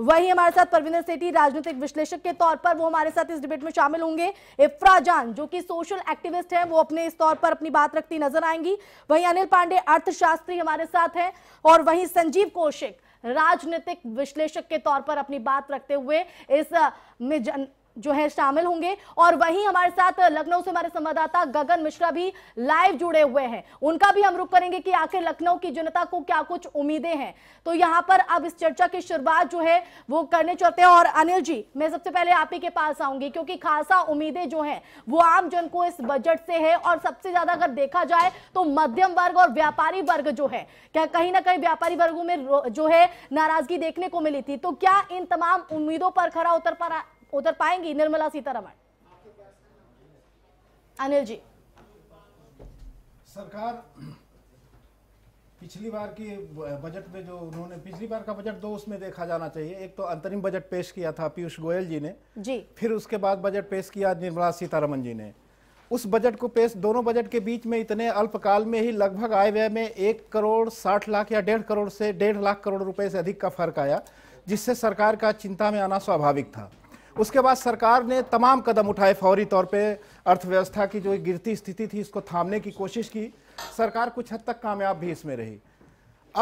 वहीं हमारे साथ परविंदर सेठी राजनीतिक विश्लेषक के तौर पर वो हमारे साथ इस डिबेट में शामिल होंगे इफ्रा जान जो कि सोशल एक्टिविस्ट हैं वो अपने इस तौर पर अपनी बात रखती नजर आएंगी वहीं अनिल पांडे अर्थशास्त्री हमारे साथ हैं और वहीं संजीव कौशिक राजनीतिक विश्लेषक के तौर पर अपनी बात रखते हुए इस में जो है शामिल होंगे और वहीं हमारे साथ लखनऊ से हमारे संवाददाता गगन मिश्रा भी लाइव जुड़े हुए हैं उनका भी हम रुख करेंगे कि आखिर लखनऊ की जनता को क्या कुछ उम्मीदें हैं तो यहाँ पर अब इस चर्चा की शुरुआत जो है वो करने चाहते हैं और अनिल जी मैं सबसे पहले आप ही के पास आऊंगी क्योंकि खासा उम्मीदें जो है वो आम जन को इस बजट से है और सबसे ज्यादा अगर देखा जाए तो मध्यम वर्ग और व्यापारी वर्ग जो है क्या कहीं ना कहीं व्यापारी वर्गो में जो है नाराजगी देखने को मिली थी तो क्या इन तमाम उम्मीदों पर खरा उतर पा उधर पाएंगी निर्मला सीतारमण अनिल जी सरकार पिछली बार की बजट में जो उन्होंने पिछली बार का बजट दो उसमें देखा जाना चाहिए एक तो अंतरिम बजट पेश किया था पीयूष गोयल जी ने जी फिर उसके बाद बजट पेश किया निर्मला सीतारमन जी ने उस बजट को पेश दोनों बजट के बीच में इतने अल्पकाल में ही लगभग आय व्यय में एक करोड़ साठ लाख या डेढ़ करोड़ से डेढ़ लाख करोड़ रुपए से अधिक का फर्क आया जिससे सरकार का चिंता में आना स्वाभाविक था उसके बाद सरकार ने तमाम कदम उठाए फौरी तौर पे अर्थव्यवस्था की जो गिरती स्थिति थी इसको थामने की कोशिश की सरकार कुछ हद तक कामयाब भी इसमें रही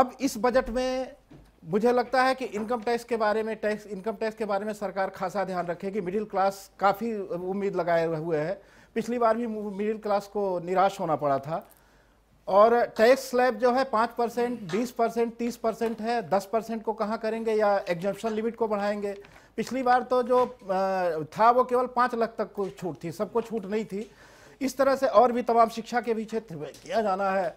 अब इस बजट में मुझे लगता है कि इनकम टैक्स के बारे में टैक्स इनकम टैक्स के बारे में सरकार खासा ध्यान रखेगी मिडिल क्लास काफ़ी उम्मीद लगाए हुए है पिछली बार भी मिडिल क्लास को निराश होना पड़ा था और टैक्स स्लैब जो है पाँच परसेंट बीस परसेंट तीस परसेंट है दस परसेंट को कहाँ करेंगे या एग्जम्पन लिमिट को बढ़ाएंगे पिछली बार तो जो था वो केवल पाँच लाख तक को छूट थी सबको छूट नहीं थी इस तरह से और भी तमाम शिक्षा के भी क्षेत्र में किया जाना है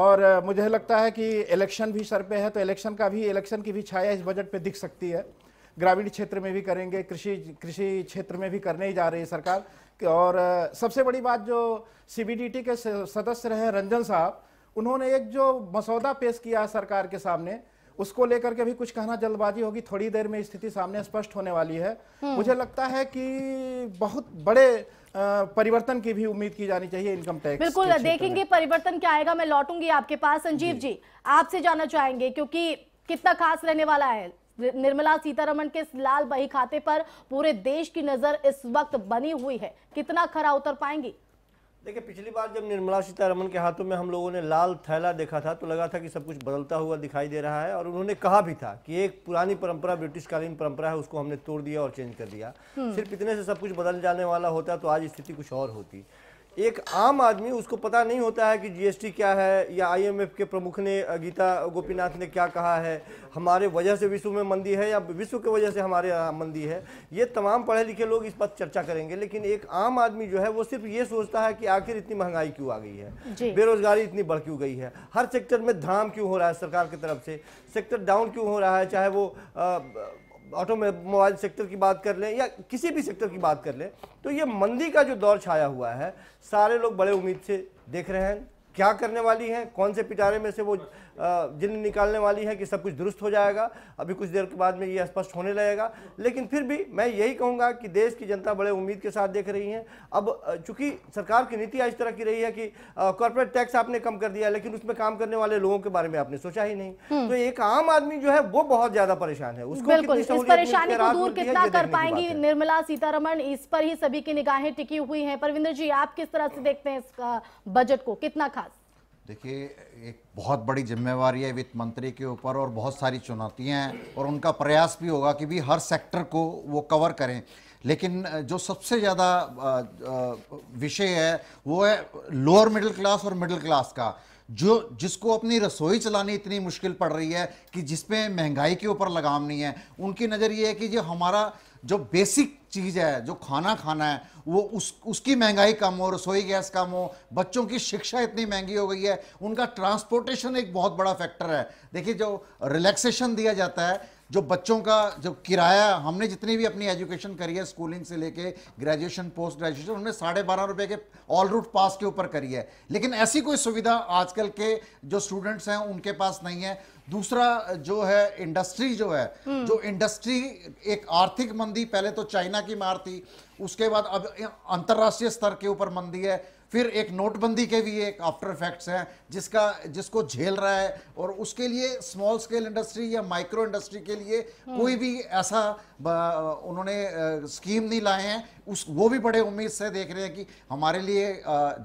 और मुझे लगता है कि इलेक्शन भी सर पे है तो इलेक्शन का भी इलेक्शन की भी छाया इस बजट पे दिख सकती है ग्रामीण क्षेत्र में भी करेंगे कृषि कृषि क्षेत्र में भी करने ही जा रही है सरकार और सबसे बड़ी बात जो सीबीडीटी के सदस्य रहे रंजन साहब उन्होंने एक जो मसौदा पेश किया सरकार के सामने उसको लेकर के भी कुछ कहना जल्दबाजी होगी थोड़ी देर में स्थिति सामने स्पष्ट होने वाली है हम्म। मुझे लगता है कि बहुत बड़े परिवर्तन की भी उम्मीद की जानी चाहिए इनकम टैक्स बिल्कुल देखेंगे परिवर्तन क्या आएगा मैं लौटूंगी आपके पास संजीव जी, जी आपसे जाना चाहेंगे क्योंकि कितना खास रहने वाला है निर्मला सीतारमण के लाल बही खाते पर पूरे देश की नजर इस वक्त बनी हुई है कितना खरा उतर पाएंगी देखिए पिछली बार जब निर्मला सीतारमण के हाथों में हम लोगों ने लाल थैला देखा था तो लगा था कि सब कुछ बदलता हुआ दिखाई दे रहा है और उन्होंने कहा भी था कि एक पुरानी परंपरा ब्रिटिशकालीन परंपरा है उसको हमने तोड़ दिया और चेंज कर दिया हम्म। सिर्फ इतने से सब कुछ बदल जाने वाला होता तो आज स्थिति कुछ और होती एक आम आदमी उसको पता नहीं होता है कि जीएसटी क्या है या आईएमएफ के प्रमुख ने गीता गोपीनाथ ने क्या कहा है हमारे वजह से विश्व में मंदी है या विश्व के वजह से हमारे यहाँ मंदी है ये तमाम पढ़े लिखे लोग इस पर चर्चा करेंगे लेकिन एक आम आदमी जो है वो सिर्फ ये सोचता है कि आखिर इतनी महंगाई क्यों आ गई है बेरोजगारी इतनी बढ़ क्यों गई है हर सेक्टर में धाम क्यों हो रहा है सरकार की तरफ से सेक्टर डाउन क्यों हो रहा है चाहे वो आ, ऑटोमोबाइल सेक्टर की बात कर लें या किसी भी सेक्टर की बात कर लें तो ये मंदी का जो दौर छाया हुआ है सारे लोग बड़े उम्मीद से देख रहे हैं क्या करने वाली हैं कौन से पिटारे में से वो जिन निकालने वाली है कि सब कुछ दुरुस्त हो जाएगा अभी कुछ देर के बाद में ये स्पष्ट होने लगेगा लेकिन फिर भी मैं यही कहूँगा कि देश की जनता बड़े उम्मीद के साथ देख रही है अब चूंकि सरकार की नीति इस तरह की रही है कि कॉरपोरेट टैक्स आपने कम कर दिया लेकिन उसमें काम करने वाले लोगों के बारे में आपने सोचा ही नहीं हम्म। तो एक आम आदमी जो है वो बहुत ज्यादा परेशान है उसको परेशानी को दूर कितना कर पाएंगी निर्मला सीतारमण इस पर ही सभी की निगाहें टिकी हुई हैं परविंदर जी आप किस तरह से देखते हैं इस बजट को कितना खास देखिए एक बहुत बड़ी जिम्मेवारी है वित्त मंत्री के ऊपर और बहुत सारी चुनौतियां हैं और उनका प्रयास भी होगा कि भी हर सेक्टर को वो कवर करें लेकिन जो सबसे ज़्यादा विषय है वो है लोअर मिडिल क्लास और मिडिल क्लास का जो जिसको अपनी रसोई चलानी इतनी मुश्किल पड़ रही है कि जिसमें महंगाई के ऊपर लगाम नहीं है उनकी नज़र ये है कि जो हमारा जो बेसिक चीज़ है जो खाना खाना है वो उस उसकी महंगाई कम हो रसोई गैस कम हो बच्चों की शिक्षा इतनी महंगी हो गई है उनका ट्रांसपोर्टेशन एक बहुत बड़ा फैक्टर है देखिए जो रिलैक्सेशन दिया जाता है जो बच्चों का जो किराया हमने जितनी भी अपनी एजुकेशन करी है स्कूलिंग से लेके ग्रेजुएशन पोस्ट ग्रेजुएशन हमने साढ़े बारह रुपये के ऑल रूट पास के ऊपर करी है लेकिन ऐसी कोई सुविधा आजकल के जो स्टूडेंट्स हैं उनके पास नहीं है दूसरा जो है इंडस्ट्री जो है हम्म। जो इंडस्ट्री एक आर्थिक मंदी पहले तो चाइना की मार थी उसके बाद अब अंतर्राष्ट्रीय स्तर के ऊपर मंदी है फिर एक नोटबंदी के भी एक आफ्टर इफेक्ट्स हैं जिसका जिसको झेल रहा है और उसके लिए स्मॉल स्केल इंडस्ट्री या माइक्रो इंडस्ट्री के लिए हम्म। कोई भी ऐसा उन्होंने स्कीम नहीं लाए हैं उस वो भी बड़े उम्मीद से देख रहे हैं कि हमारे लिए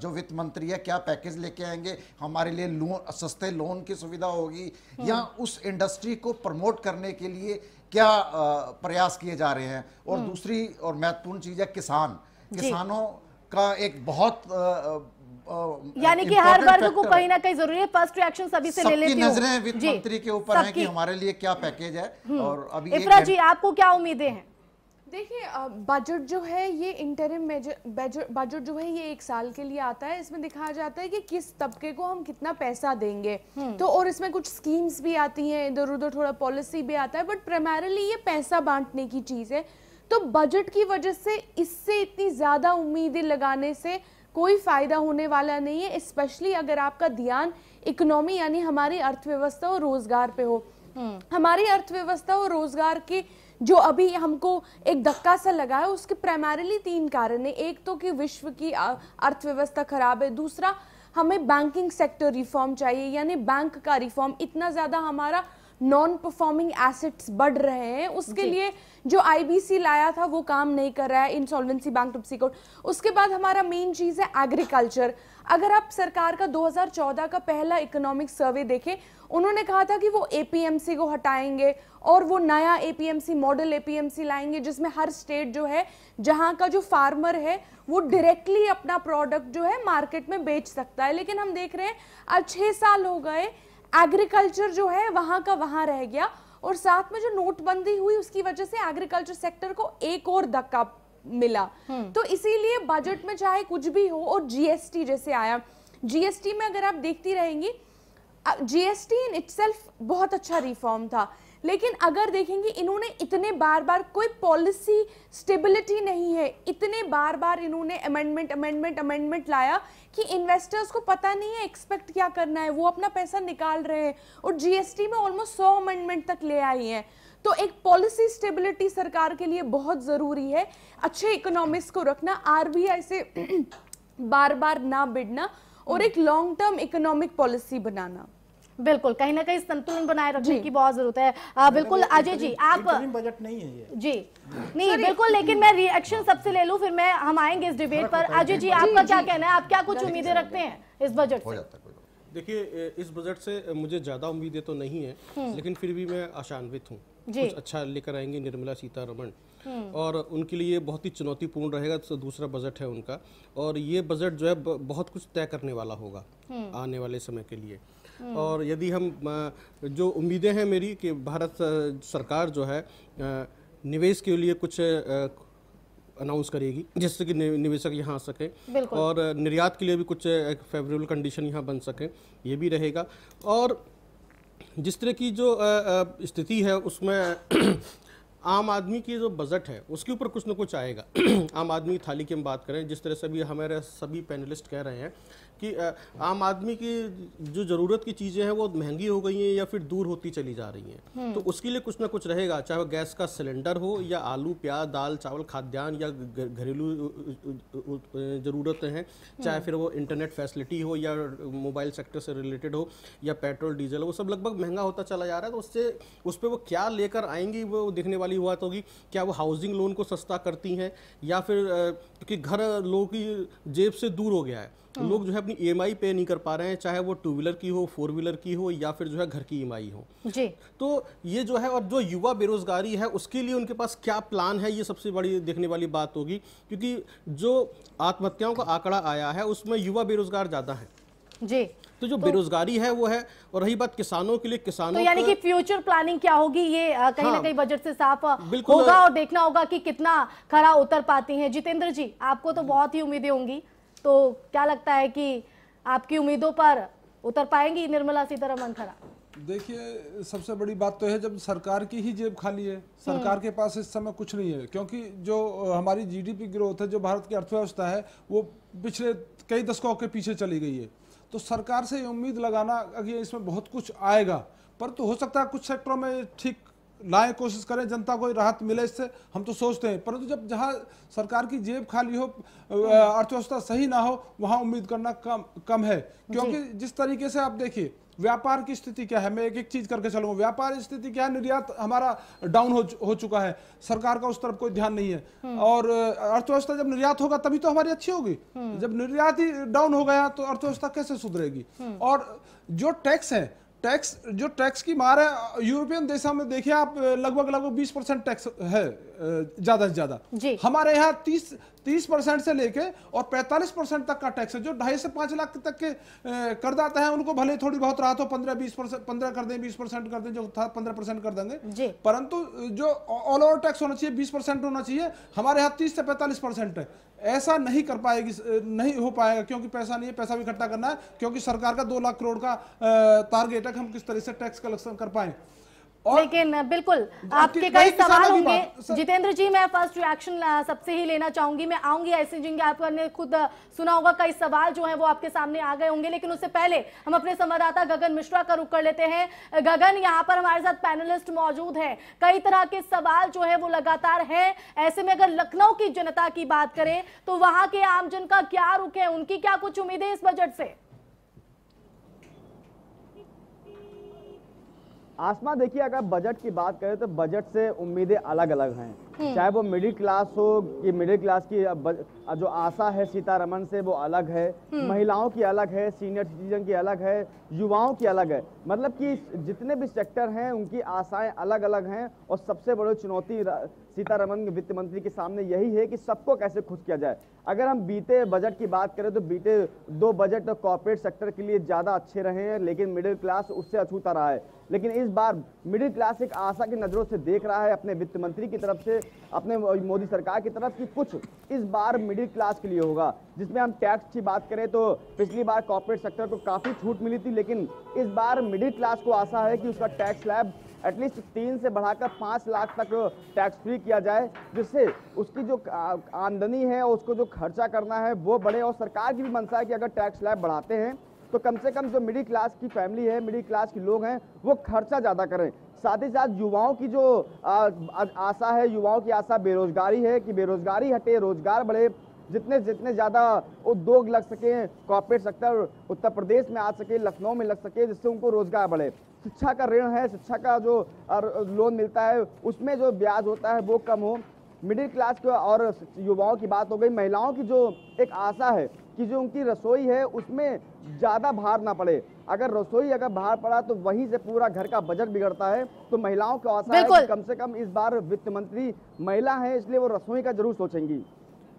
जो वित्त मंत्री है क्या पैकेज लेके आएंगे हमारे लिए लोन सस्ते लोन की सुविधा होगी हम्म। या उस इंडस्ट्री को प्रमोट करने के लिए क्या प्रयास किए जा रहे हैं और हम्म। दूसरी और महत्वपूर्ण चीज़ है किसान किसानों का एक बहुत यानी कि हर वर्ग को कहीं ना कहीं जरूरी है फर्स्ट रिएक्शन सभी से ले लेती नजरें वित्त मंत्री के ऊपर है कि हमारे लिए क्या पैकेज है हम्म। और अभी इफ्रा जी आपको क्या उम्मीदें हैं देखिए बजट जो है ये इंटरिम बजट जो है ये एक साल के लिए आता है इसमें दिखाया जाता है कि किस तबके को हम कितना पैसा देंगे हम्म। तो और इसमें कुछ स्कीम्स भी आती हैं इधर उधर थोड़ा पॉलिसी भी आता है बट प्राइमरली ये पैसा बांटने की चीज़ है तो बजट की वजह से इससे इतनी ज़्यादा उम्मीदें लगाने से कोई फ़ायदा होने वाला नहीं है स्पेशली अगर आपका ध्यान इकोनॉमी यानी हमारी अर्थव्यवस्था और रोज़गार पे हो हम्म। हमारी अर्थव्यवस्था और रोज़गार के जो अभी हमको एक धक्का सा लगा है उसके प्राइमरीली तीन कारण है एक तो कि विश्व की अर्थव्यवस्था खराब है दूसरा हमें बैंकिंग सेक्टर रिफॉर्म चाहिए यानी बैंक का रिफॉर्म इतना ज़्यादा हमारा नॉन परफॉर्मिंग एसेट्स बढ़ रहे हैं उसके लिए जो आईबीसी लाया था वो काम नहीं कर रहा है इंसॉल्वेंसी बैंक कोड उसके बाद हमारा मेन चीज़ है एग्रीकल्चर अगर आप सरकार का 2014 का पहला इकोनॉमिक सर्वे देखें उन्होंने कहा था कि वो एपीएमसी को हटाएंगे और वो नया एपीएमसी मॉडल एपीएमसी लाएंगे जिसमें हर स्टेट जो है जहाँ का जो फार्मर है वो डायरेक्टली अपना प्रोडक्ट जो है मार्केट में बेच सकता है लेकिन हम देख रहे हैं आज छः साल हो गए एग्रीकल्चर जो है वहां का वहां रह गया और साथ में जो नोटबंदी हुई उसकी वजह से एग्रीकल्चर सेक्टर को एक और धक्का मिला हम्म। तो इसीलिए बजट में चाहे कुछ भी हो और जीएसटी जैसे आया जीएसटी में अगर आप देखती रहेंगी जीएसटी इन इट्सल्फ बहुत अच्छा रिफॉर्म था लेकिन अगर देखेंगे इन्होंने इतने बार बार कोई पॉलिसी स्टेबिलिटी नहीं है इतने बार बार इन्होंने अमेंडमेंट अमेंडमेंट अमेंडमेंट लाया कि इन्वेस्टर्स को पता नहीं है एक्सपेक्ट क्या करना है वो अपना पैसा निकाल रहे हैं और जीएसटी में ऑलमोस्ट सौ अमेंडमेंट तक ले आई हैं तो एक पॉलिसी स्टेबिलिटी सरकार के लिए बहुत ज़रूरी है अच्छे इकोनॉमिक्स को रखना आर से बार बार ना बिड़ना और एक लॉन्ग टर्म इकोनॉमिक पॉलिसी बनाना बिल्कुल कहीं ना कहीं संतुलन बनाए रखने की बहुत जरूरत है आ, बिल्कुल अजय जी आप बजट नहीं है ये जी हाँ। नहीं बिल्कुल लेकिन मैं रिएक्शन हाँ। सबसे ले लूँ फिर मैं हम आएंगे इस डिबेट पर अजय जी आपका क्या कहना है आप क्या कुछ उम्मीदें रखते हैं इस बजट से देखिए इस बजट से मुझे ज़्यादा उम्मीदें तो नहीं है हम्म। लेकिन फिर भी मैं आशान्वित हूँ कुछ अच्छा लेकर आएंगे निर्मला सीतारमण हम्म। और उनके लिए बहुत ही चुनौतीपूर्ण रहेगा तो दूसरा बजट है उनका और ये बजट जो है बहुत कुछ तय करने वाला होगा हम्म। आने वाले समय के लिए हम्म। और यदि हम जो उम्मीदें हैं मेरी कि भारत सरकार जो है निवेश के लिए कुछ अनाउंस करेगी जिससे कि निवेशक यहाँ आ सकें और निर्यात के लिए भी कुछ फेवरेबल कंडीशन यहाँ बन सकें ये भी रहेगा और जिस तरह की जो स्थिति है उसमें आम आदमी की जो बजट है उसके ऊपर कुछ ना कुछ आएगा आम आदमी थाली की हम बात करें जिस तरह से भी हमारे सभी पैनलिस्ट कह रहे हैं कि आम आदमी की जो ज़रूरत की चीज़ें हैं वो महंगी हो गई हैं या फिर दूर होती चली जा रही हैं हम्म। तो उसके लिए कुछ ना कुछ रहेगा चाहे गैस का सिलेंडर हो या आलू प्याज दाल चावल खाद्यान्न या घरेलू ज़रूरतें हैं हम्म। चाहे फिर वो इंटरनेट फैसिलिटी हो या मोबाइल सेक्टर से रिलेटेड हो या पेट्रोल डीजल वो सब लगभग महंगा होता चला जा रहा है तो उससे उस पर वो क्या लेकर आएंगी वो देखने वाली बात होगी क्या वो हाउसिंग लोन को सस्ता करती हैं या फिर क्योंकि घर लोगों की जेब से दूर हो गया है हाँ। लोग जो है अपनी ई e पे नहीं कर पा रहे हैं चाहे वो टू व्हीलर की हो फोर व्हीलर की हो या फिर जो है घर की ई e हो जी तो ये जो है और जो युवा बेरोजगारी है उसके लिए उनके पास क्या प्लान है ये सबसे बड़ी देखने वाली बात होगी क्योंकि जो आत्महत्याओं का आंकड़ा आया है उसमें युवा बेरोजगार ज़्यादा है जी तो जो तो, बेरोजगारी है वो है और रही बात किसानों के लिए किसानों तो यानी कि फ्यूचर प्लानिंग क्या होगी ये कहीं हाँ, ना कहीं बजट से साफ होगा और देखना होगा कि कितना खरा उतर पाती हैं जितेंद्र जी आपको तो बहुत ही उम्मीदें होंगी तो क्या लगता है कि आपकी उम्मीदों पर उतर पाएंगी निर्मला सीतारमन खरा देखिए सबसे बड़ी बात तो है जब सरकार की ही जेब खाली है हम्म। सरकार के पास इस समय कुछ नहीं है क्योंकि जो हमारी जीडीपी ग्रोथ है जो भारत की अर्थव्यवस्था है वो पिछले कई दशकों के पीछे चली गई है तो सरकार से उम्मीद लगाना अगर इसमें बहुत कुछ आएगा पर तो हो सकता है कुछ सेक्टरों में ठीक लाएं कोशिश करें जनता को राहत मिले इससे हम तो सोचते हैं परंतु जब जहां सरकार की जेब खाली हो अर्थव्यवस्था सही ना हो वहां उम्मीद करना कम कम है क्योंकि जिस तरीके से आप देखिए व्यापार की स्थिति क्या है मैं एक एक चीज करके चलूँ व्यापार स्थिति क्या है निर्यात हमारा डाउन हो, हो चुका है सरकार का उस तरफ कोई ध्यान नहीं है हम्म। और अर्थव्यवस्था जब निर्यात होगा तभी तो हमारी अच्छी होगी हम्म। जब निर्यात ही डाउन हो गया तो अर्थव्यवस्था कैसे सुधरेगी हम्म। और जो टैक्स है टैक्स जो टैक्स की मार है यूरोपियन देशों में देखिए आप लगभग लगभग 20 परसेंट टैक्स है ज्यादा से ज्यादा हमारे यहाँ 30 30 परसेंट से लेके और 45 परसेंट तक का टैक्स है जो ढाई से पांच लाख तक के करदाता हैं उनको भले थोड़ी बहुत राहत हो पंद्रह बीस परसेंट पंद्रह कर दें बीस परसेंट कर दें जो था पंद्रह परसेंट कर देंगे परंतु जो ऑल ओवर टैक्स होना चाहिए बीस परसेंट होना चाहिए हमारे यहाँ तीस से पैंतालीस परसेंट है ऐसा नहीं कर पाएगी नहीं हो पाएगा क्योंकि पैसा नहीं है पैसा भी इकट्ठा करना है क्योंकि सरकार का दो लाख करोड़ का टारगेट है कि हम किस तरह से टैक्स कलेक्शन कर पाएं लेकिन बिल्कुल आपके कई सवाल होंगे जितेंद्र जी मैं फर्स्ट रिएक्शन सबसे ही लेना चाहूंगी मैं आऊंगी ऐसे जिनके आपने खुद सुना होगा कई सवाल जो है वो आपके सामने आ गए होंगे लेकिन उससे पहले हम अपने संवाददाता गगन मिश्रा का रुख कर लेते हैं गगन यहाँ पर हमारे साथ पैनलिस्ट मौजूद है कई तरह के सवाल जो है वो लगातार है ऐसे में अगर लखनऊ की जनता की बात करें तो वहां के आमजन का क्या रुख है उनकी क्या कुछ उम्मीदें इस बजट से आसमा देखिए अगर बजट की बात करें तो बजट से उम्मीदें अलग अलग हैं हम्म। चाहे वो मिडिल क्लास हो कि मिडिल क्लास की जो आशा है सीतारमन से वो अलग है हम्म। महिलाओं की अलग है सीनियर सिटीजन की अलग है युवाओं की अलग है मतलब कि जितने भी सेक्टर हैं उनकी आशाएं अलग अलग हैं और सबसे बड़ी चुनौती सीतारमन वित्त मंत्री के सामने यही है कि सबको कैसे खुश किया जाए अगर हम बीते बजट की बात करें तो बीते दो बजट कॉरपोरेट सेक्टर के लिए ज़्यादा अच्छे रहे हैं लेकिन मिडिल क्लास उससे अछूता रहा है लेकिन इस बार मिडिल क्लास एक आशा की नज़रों से देख रहा है अपने वित्त मंत्री की तरफ से अपने मोदी सरकार की तरफ कि कुछ इस बार मिडिल क्लास के लिए होगा जिसमें हम टैक्स की बात करें तो पिछली बार कॉरपोरेट सेक्टर को काफ़ी छूट मिली थी लेकिन इस बार मिडिल क्लास को आशा है कि उसका टैक्स लैब एटलीस्ट तीन से बढ़ाकर पाँच लाख तक टैक्स फ्री किया जाए जिससे उसकी जो आमदनी है उसको जो खर्चा करना है वो बढ़े और सरकार की भी मनसा है कि अगर टैक्स लैब बढ़ाते हैं तो कम से कम जो मिडिल क्लास की फैमिली है मिडिल क्लास के लोग हैं वो खर्चा ज़्यादा करें साथ ही साथ युवाओं की जो आशा है युवाओं की आशा बेरोजगारी है कि बेरोजगारी हटे रोजगार बढ़े जितने जितने ज़्यादा उद्योग लग सके कॉर्पोरेट सेक्टर उत्तर प्रदेश में आ सके लखनऊ में लग सके जिससे उनको रोजगार बढ़े शिक्षा का ऋण है शिक्षा का जो लोन मिलता है उसमें जो ब्याज होता है वो कम हो मिडिल क्लास और युवाओं की बात हो गई महिलाओं की जो एक आशा है कि जो उनकी रसोई है उसमें ज़्यादा भार ना पड़े अगर रसोई अगर बाहर पड़ा तो वहीं से पूरा घर का बजट बिगड़ता है तो महिलाओं का आशा है कम से कम इस बार वित्त मंत्री महिला है इसलिए वो रसोई का जरूर सोचेंगी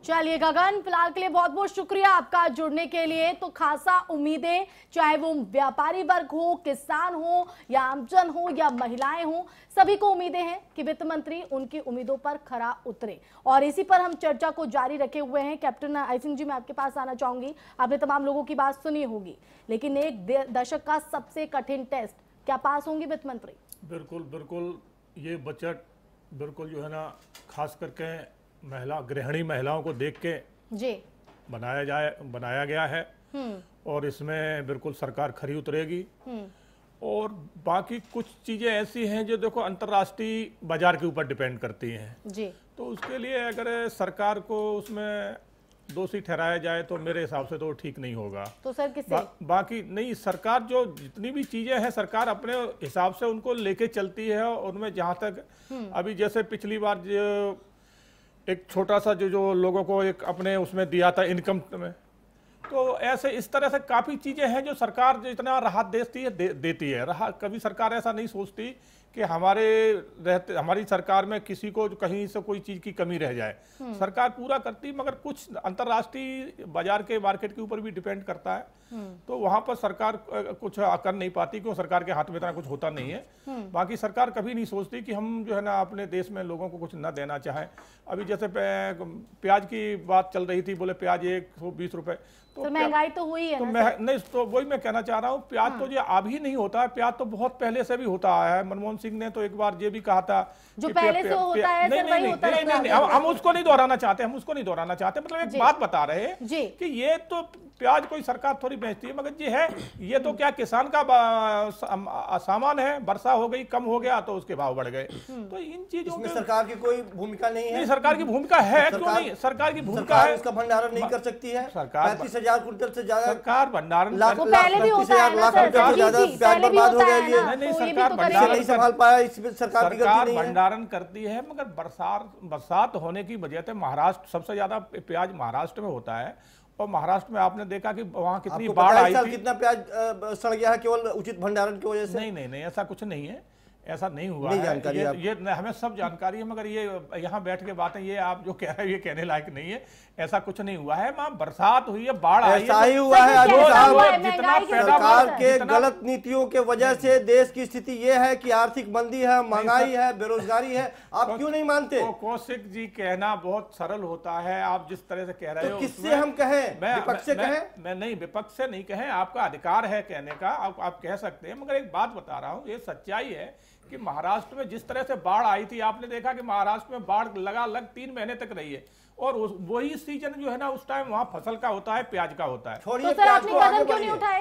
चलिए गगन फिलहाल के लिए बहुत बहुत शुक्रिया आपका जुड़ने के लिए तो खासा उम्मीदें चाहे वो व्यापारी वर्ग हो किसान हो या आमजन हो या महिलाएं हो सभी को उम्मीदें हैं कि वित्त मंत्री उनकी उम्मीदों पर खरा उतरे और इसी पर हम चर्चा को जारी रखे हुए हैं कैप्टन आई सिंह जी मैं आपके पास आना चाहूंगी आपने तमाम लोगों की बात सुनी होगी लेकिन एक दशक का सबसे कठिन टेस्ट क्या पास होंगे वित्त मंत्री बिल्कुल बिल्कुल ये बजट बिल्कुल जो है ना खास करके महिला गृहिणी महिलाओं को देख के जी बनाया जाए बनाया गया है हम्म। और इसमें बिल्कुल सरकार खरी उतरेगी हम्म। और बाकी कुछ चीज़ें ऐसी हैं जो देखो अंतर्राष्ट्रीय बाजार के ऊपर डिपेंड करती हैं जी तो उसके लिए अगर सरकार को उसमें दोषी ठहराया जाए तो मेरे हिसाब से तो ठीक नहीं होगा तो सर किसे? बा, बाकी नहीं सरकार जो जितनी भी चीज़ें हैं सरकार अपने हिसाब से उनको लेके चलती है और उनमें जहाँ तक हम्म। अभी जैसे पिछली बार जो एक छोटा सा जो जो लोगों को एक अपने उसमें दिया था इनकम में तो ऐसे इस तरह से काफ़ी चीज़ें हैं जो सरकार जितना राहत देती है दे, देती है राहत कभी सरकार ऐसा नहीं सोचती कि हमारे रहते हमारी सरकार में किसी को कहीं से कोई चीज़ की कमी रह जाए हम्म। सरकार पूरा करती मगर कुछ अंतर्राष्ट्रीय बाजार के मार्केट के ऊपर भी डिपेंड करता है हम्म। तो वहां पर सरकार कुछ कर नहीं पाती क्यों सरकार के हाथ में इतना कुछ होता नहीं है हम्म। बाकी सरकार कभी नहीं सोचती कि हम जो है ना अपने देश में लोगों को कुछ न देना चाहें अभी जैसे प्याज की बात चल रही थी बोले प्याज एक सौ बीस तो, तो महंगाई तो हुई है तो नहीं तो वही मैं कहना चाह रहा हूँ प्याज तो हाँ। जो अभी नहीं होता है प्याज तो बहुत पहले से भी होता आया है मनमोहन सिंह ने तो एक बार ये भी कहा था जो पहले से होता है नहीं नहीं नहीं नहीं हम उसको नहीं दोहराना चाहते हम उसको नहीं दोहराना चाहते मतलब एक बात बता रहे कि ये तो प्याज कोई सरकार थोड़ी बेचती है मगर ये है ये तो क्या किसान का सामान है वर्षा हो गई कम हो गया तो उसके भाव बढ़ गए हम्म। तो इन चीजों में सरकार की कोई भूमिका नहीं है नहीं सरकार की भूमिका है सरकार, क्यों नहीं सरकार की भूमिका है उसका भंडारण नहीं कर सकती है सरकार पैंतीस हजार कुंटल से ज्यादा सरकार भंडारण नहीं संभाल पाया सरकार भंडारण करती है मगर बरसात बरसात होने की वजह से महाराष्ट्र सबसे ज्यादा प्याज महाराष्ट्र में होता है और महाराष्ट्र में आपने देखा कि वहाँ कितनी बाढ़ आई थी कितना प्याज सड़ गया है केवल उचित भंडारण की वजह से नहीं नहीं नहीं ऐसा कुछ नहीं है ऐसा नहीं हुआ नहीं है ये, ये हमें सब जानकारी है मगर ये यहाँ बैठ के बातें ये आप जो कह रहे हैं ये कहने लायक नहीं है ऐसा कुछ नहीं हुआ है माँ बरसात हुई है बाढ़ ऐसा तो ही हुआ है जितना सरकार के गलत नीतियों के वजह से देश की स्थिति यह है कि आर्थिक मंदी है महंगाई है बेरोजगारी है आप क्यों नहीं मानते कौशिक जी कहना बहुत सरल होता है आप जिस तरह से कह रहे तो हो किससे हम मैं विपक्ष से कहें मैं नहीं विपक्ष से नहीं कहे आपका अधिकार है कहने का आप कह सकते हैं मगर एक बात बता रहा हूँ ये सच्चाई है कि महाराष्ट्र में जिस तरह से बाढ़ आई थी आपने देखा कि महाराष्ट्र में बाढ़ लगा लग तीन महीने तक रही है और वही सीजन जो है ना उस टाइम वहाँ फसल का होता है प्याज का होता है तो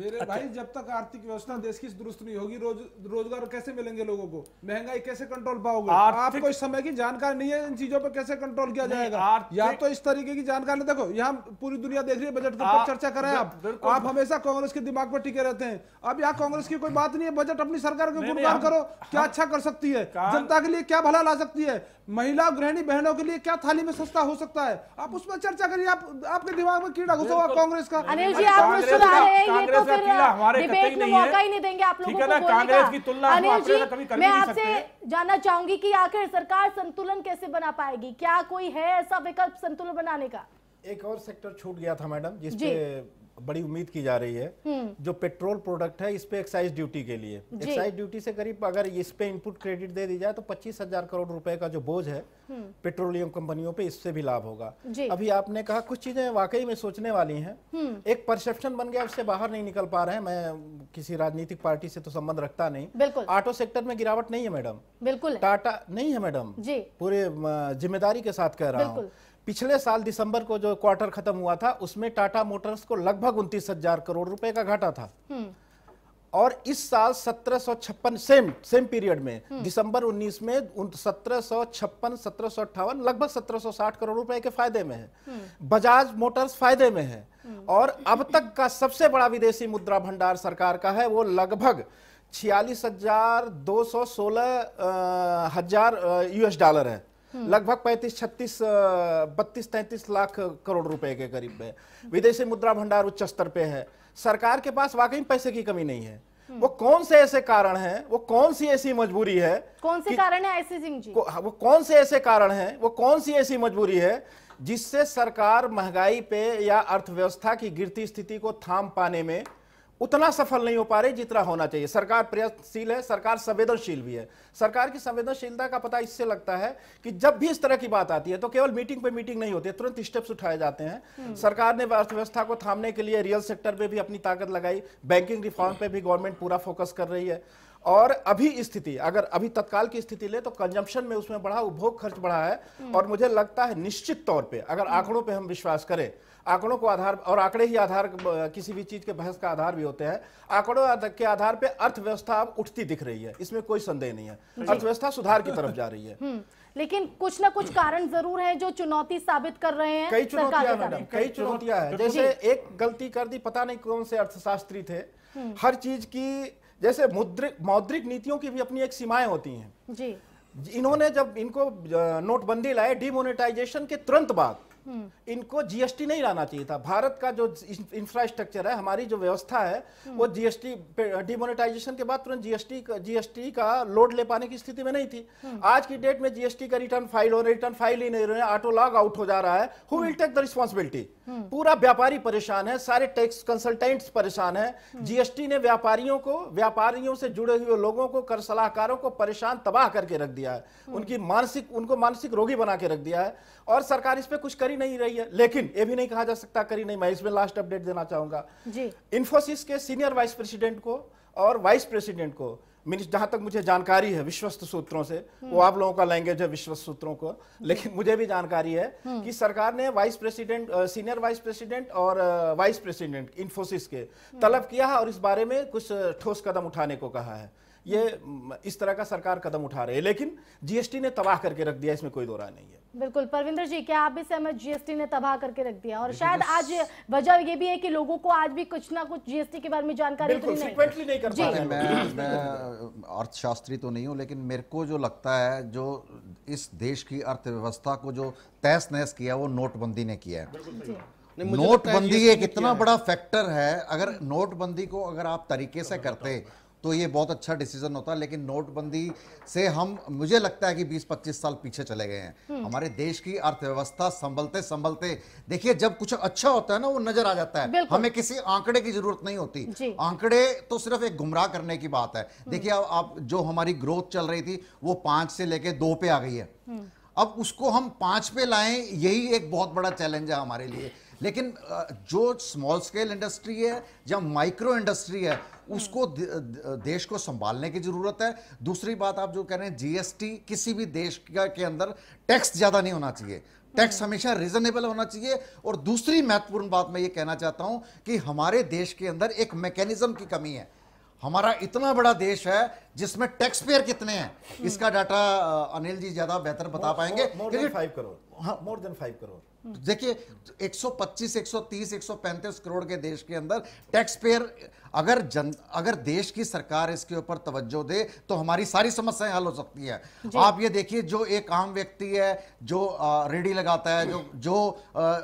मेरे अच्छा। भाई जब तक आर्थिक व्यवस्था देश की दुरुस्त नहीं होगी रोज रोजगार कैसे मिलेंगे लोगों को महंगाई कैसे कंट्रोल पाओगे आपको इस समय की जानकारी नहीं है इन चीजों पर कैसे कंट्रोल किया जाएगा या तो इस तरीके की जानकारी देखो यहाँ पूरी दुनिया देख रही है बजट पर चर्चा करें आप आप हमेशा कांग्रेस के दिमाग पर टिके रहते हैं अब यहाँ कांग्रेस की कोई बात नहीं है बजट अपनी सरकार को गुणगान करो क्या अच्छा कर सकती है जनता के लिए क्या भला ला सकती है महिला गृहिणी बहनों के लिए क्या थाली में सस्ता हो सकता है आप उसमें चर्चा करिए आप आपके दिमाग में कीड़ा घुसा हुआ कांग्रेस का अनिल जी आप मुझसे आ रहे हैं ये तो फिर डिबेट में मौका ही नहीं देंगे आप लोगों को कांग्रेस की तुलना अनिल जी मैं आपसे जानना चाहूंगी कि आखिर सरकार संतुलन कैसे बना पाएगी क्या कोई है ऐसा विकल्प संतुलन बनाने का एक और सेक्टर छूट गया था मैडम जिसपे बड़ी उम्मीद की जा रही है हम्म। जो पेट्रोल प्रोडक्ट है इस पे एक्साइज ड्यूटी के लिए एक्साइज ड्यूटी से करीब अगर इस पे इनपुट क्रेडिट दे दी जाए तो पच्चीस हजार करोड़ रुपए का जो बोझ है हम्म। पेट्रोलियम कंपनियों पे इससे भी लाभ होगा अभी आपने कहा कुछ चीजें वाकई में सोचने वाली हैं हम्म। एक परसेप्शन बन गया उससे बाहर नहीं निकल पा रहे हैं मैं किसी राजनीतिक पार्टी से तो संबंध रखता नहीं बिल्कुल ऑटो सेक्टर में गिरावट नहीं है मैडम बिल्कुल टाटा नहीं है मैडम पूरे जिम्मेदारी के साथ कह रहा हूँ पिछले साल दिसंबर को जो क्वार्टर खत्म हुआ था उसमें टाटा मोटर्स को लगभग उनतीस हजार करोड़ रुपए का घाटा था हम्म। और इस साल सत्रह सेम सेम पीरियड में हम्म। दिसंबर 19 में सत्रह सौ छप्पन सत्रह लगभग 1760 करोड़ रुपए के फायदे में है हम्म। बजाज मोटर्स फायदे में है और अब तक का सबसे बड़ा विदेशी मुद्रा भंडार सरकार का है वो लगभग छियालीस हजार दो सौ सोलह हजार यूएस डॉलर है हम्म। लगभग पैंतीस छत्तीस बत्तीस तैंतीस लाख करोड़ रुपए के करीब है विदेशी मुद्रा भंडार उच्च स्तर पे है सरकार के पास वाकई पैसे की कमी नहीं है हम्म। वो कौन से ऐसे कारण हैं वो कौन सी ऐसी मजबूरी है कौन से कारण है ऐसे सिंह जी हाँ, वो कौन से ऐसे कारण हैं वो कौन सी ऐसी मजबूरी है जिससे सरकार महंगाई पे या अर्थव्यवस्था की गिरती स्थिति को थाम पाने में उतना सफल नहीं हो पा रहे जितना होना चाहिए सरकार प्रयत्नशील है सरकार संवेदनशील भी है सरकार की संवेदनशीलता का पता इससे लगता है कि जब भी इस तरह की बात आती है तो केवल मीटिंग पे मीटिंग नहीं होती तुरंत स्टेप्स उठाए जाते हैं हम्म। सरकार ने अर्थव्यवस्था को थामने के लिए रियल सेक्टर पर भी अपनी ताकत लगाई बैंकिंग रिफॉर्म पर भी गवर्नमेंट पूरा फोकस कर रही है और अभी स्थिति अगर अभी तत्काल की स्थिति ले तो कंजम्पशन में उसमें बढ़ा उपभोग खर्च बढ़ा है हम्म। और मुझे लगता है निश्चित तौर पे अगर आंकड़ों पे हम विश्वास करें आंकड़ों को आधार और आंकड़े ही आधार किसी भी चीज के बहस का आधार भी होते हैं आंकड़ों के आधार पर अर्थव्यवस्था अब उठती दिख रही है इसमें कोई संदेह नहीं है अर्थव्यवस्था सुधार की तरफ जा रही है हम्म, लेकिन कुछ ना कुछ कारण जरूर है जो चुनौती साबित कर रहे हैं कई चुनौतियां मैडम कई चुनौतियां हैं जैसे एक गलती कर दी पता नहीं कौन से अर्थशास्त्री थे हम्म। हर चीज की जैसे मुद्रिक मौद्रिक नीतियों की भी अपनी एक सीमाएं होती हैं जी इन्होंने जब इनको नोटबंदी लाए डिमोनेटाइजेशन के तुरंत बाद हम्म। इनको जीएसटी नहीं लाना चाहिए था भारत का जो इंफ्रास्ट्रक्चर है हमारी जो व्यवस्था है हम्म। वो जीएसटी डिमोनेटाइजेशन के बाद तुरंत जीएसटी जीएसटी का लोड ले पाने की स्थिति में नहीं थी हम्म। आज की डेट में जीएसटी का रिटर्न फाइल हो रहा रिटर्न फाइल ही नहीं रहे ऑटो लॉग आउट हो जा रहा है who will take the responsibility पूरा व्यापारी परेशान है सारे टैक्स कंसल्टेंट्स परेशान है जीएसटी ने व्यापारियों को व्यापारियों से जुड़े हुए लोगों को कर सलाहकारों को परेशान तबाह करके रख दिया है उनकी मानसिक उनको मानसिक रोगी बना के रख दिया है और सरकार इस पर कुछ करी करी नहीं रही है लेकिन ये भी नहीं कहा जा सकता करी नहीं मैं इसमें लास्ट अपडेट देना चाहूंगा इन्फोसिस के सीनियर वाइस प्रेसिडेंट को और वाइस प्रेसिडेंट को मिनिस्टर जहां तक मुझे जानकारी है विश्वस्त सूत्रों से वो आप लोगों का लैंग्वेज है विश्वस्त सूत्रों को लेकिन मुझे भी जानकारी है कि सरकार ने vice president senior vice president और वाइस प्रेसिडेंट इन्फोसिस के तलब किया है और इस बारे में कुछ ठोस कदम उठाने को कहा है ये इस तरह का सरकार कदम उठा रही है लेकिन जीएसटी ने तबाह करके रख दिया इसमें कोई दो राय नहीं है बिल्कुल परविंदर जी क्या आप भी सहमत जीएसटी ने तबाह करके रख दिया और शायद आज वजह ये भी है कि लोगों को आज भी कुछ ना कुछ जीएसटी के बारे में जानकारी इतनी नहीं, नहीं कर मैं, मैं अर्थशास्त्री तो नहीं हूँ लेकिन मेरे को जो लगता है जो इस देश की अर्थव्यवस्था को जो तहस नहस किया वो नोटबंदी ने किया है नोटबंदी एक इतना बड़ा फैक्टर है अगर नोटबंदी को अगर आप तरीके से करते तो ये बहुत अच्छा डिसीजन होता लेकिन नोटबंदी से हम मुझे लगता है कि 20-25 साल पीछे चले गए हैं हम्म। हमारे देश की अर्थव्यवस्था संभलते संभलते देखिए जब कुछ अच्छा होता है ना वो नजर आ जाता है हमें किसी आंकड़े की जरूरत नहीं होती आंकड़े तो सिर्फ एक गुमराह करने की बात है हम्म। देखिए आप जो हमारी ग्रोथ चल रही थी वो पांच से लेके दो पे आ गई है हम्म। अब उसको हम पांच पे लाएं यही एक बहुत बड़ा चैलेंज है हमारे लिए लेकिन जो स्मॉल स्केल इंडस्ट्री है या माइक्रो इंडस्ट्री है उसको हम्म। देश को संभालने की जरूरत है दूसरी बात आप जो कह रहे हैं जीएसटी किसी भी देश के अंदर टैक्स ज़्यादा नहीं होना चाहिए टैक्स हम्म। हमेशा रिजनेबल होना चाहिए और दूसरी महत्वपूर्ण बात मैं ये कहना चाहता हूं कि हमारे देश के अंदर एक मैकेनिज्म की कमी है हमारा इतना बड़ा देश है जिसमें टैक्स पेयर कितने हैं हम्म। इसका डाटा अनिल जी ज्यादा बेहतर बता पाएंगे more than five crore more than five crore देखिए 125, 130, 135 करोड़ के देश के अंदर टैक्स पेयर अगर जन अगर देश की सरकार इसके ऊपर तवज्जो दे तो हमारी सारी समस्याएं हल हो सकती है आप ये देखिए जो एक आम व्यक्ति है जो रेडी लगाता है जो जो आ,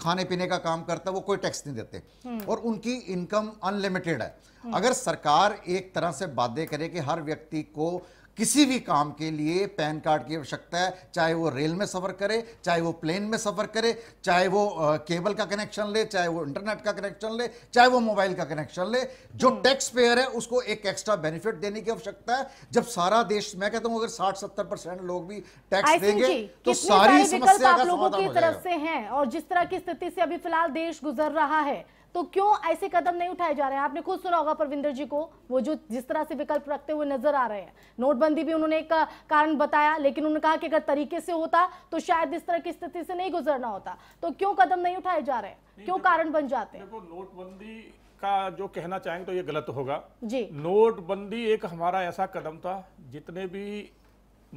खाने पीने का काम करता है वो कोई टैक्स नहीं देते हम्म। और उनकी इनकम अनलिमिटेड है हम्म। अगर सरकार एक तरह से बाध्य करे कि हर व्यक्ति को किसी भी काम के लिए पैन कार्ड की आवश्यकता है चाहे वो रेल में सफ़र करे चाहे वो प्लेन में सफ़र करे चाहे वो केबल का कनेक्शन ले चाहे वो इंटरनेट का कनेक्शन ले चाहे वो मोबाइल का कनेक्शन ले जो हम्म। टैक्स पेयर है उसको एक एक्स्ट्रा बेनिफिट देने की आवश्यकता है जब सारा देश मैं कहता हूँ अगर साठ सत्तर परसेंट लोग भी टैक्स देंगे तो सारी समस्या का समाधान हो जाएगा। से है और जिस तरह की स्थिति से अभी फिलहाल देश गुजर रहा है तो क्यों ऐसे कदम नहीं उठाए जा रहे हैं आपने खुद सुना होगा परविंदर जी को वो जो जिस तरह से विकल्प रखते हुए नजर आ रहे हैं नोटबंदी भी उन्होंने एक कारण बताया लेकिन उन्होंने कहा कि अगर तरीके से होता तो शायद इस तरह की स्थिति से नहीं गुजरना होता तो क्यों कदम नहीं उठाए जा रहे हैं क्यों कारण बन जाते हैं नोटबंदी का जो कहना चाहेंगे तो ये गलत होगा जी नोटबंदी एक हमारा ऐसा कदम था जितने भी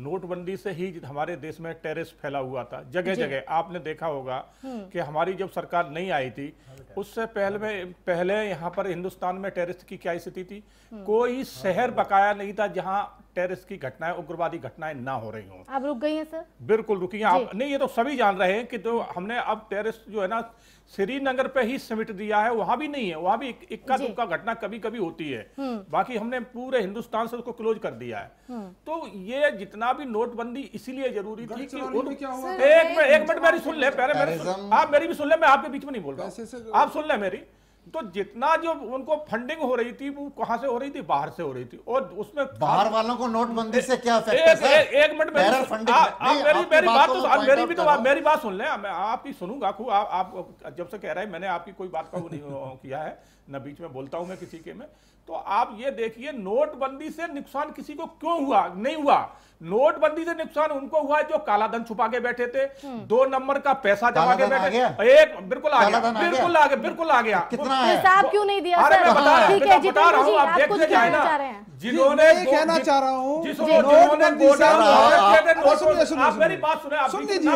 नोटबंदी से ही हमारे देश में टेरिस फैला हुआ था जगह जगह आपने देखा होगा हम्म। कि हमारी जब सरकार नहीं आई थी उससे पहले में पहले यहाँ पर हिंदुस्तान में टेरिस की क्या स्थिति थी हम्म। कोई शहर बकाया नहीं था जहाँ टेररिस्ट की घटनाएं उग्रवादी घटनाएं ना हो रही हों आप रुक गई हैं सर बिल्कुल रुकी हैं आप नहीं ये तो सभी जान रहे हैं कि जो तो हमने अब टेररिस्ट जो है ना श्रीनगर पे ही सिमट दिया है वहां भी नहीं है वहां भी इक्का दुक्का घटना कभी कभी होती है हम्म। बाकी हमने पूरे हिंदुस्तान से उसको क्लोज कर दिया है हम्म। तो ये जितना भी नोटबंदी इसीलिए जरूरी थी कि उन एक मिनट मेरी सुन ले पहले आप मेरी भी सुन ले मैं आपके बीच में नहीं बोल रहा हूँ आप सुन ले मेरी तो जितना जो उनको फंडिंग हो रही थी वो कहां से हो रही थी बाहर से हो रही थी और उसमें बाहर वालों को नोटबंदी से क्या एक, एक, एक मिनट मेरी मेरी बात तो आप तो मेरी भी तो मेरी बात सुन ले मैं आपकी सुनूंगा खूब आप आप जब से कह रहे हैं मैंने आपकी कोई बात का वो नहीं किया है न बीच में बोलता हूं मैं किसी के में तो आप ये देखिए नोटबंदी से नुकसान किसी को क्यों हुआ नहीं हुआ नोटबंदी से नुकसान उनको हुआ है जो कालाधन छुपा के बैठे थे हम्म। दो नंबर का पैसा जमा के बैठे एक बिल्कुल आ गया बिल्कुल आ गया बिल्कुल आ गया तो हिसाब क्यों नहीं दिया अरे मैं बता बता रहा हूँ आप देखते जाए ना जिन्होंने कहना चाह रहा हूँ मेरी बात सुने सुन लीजिए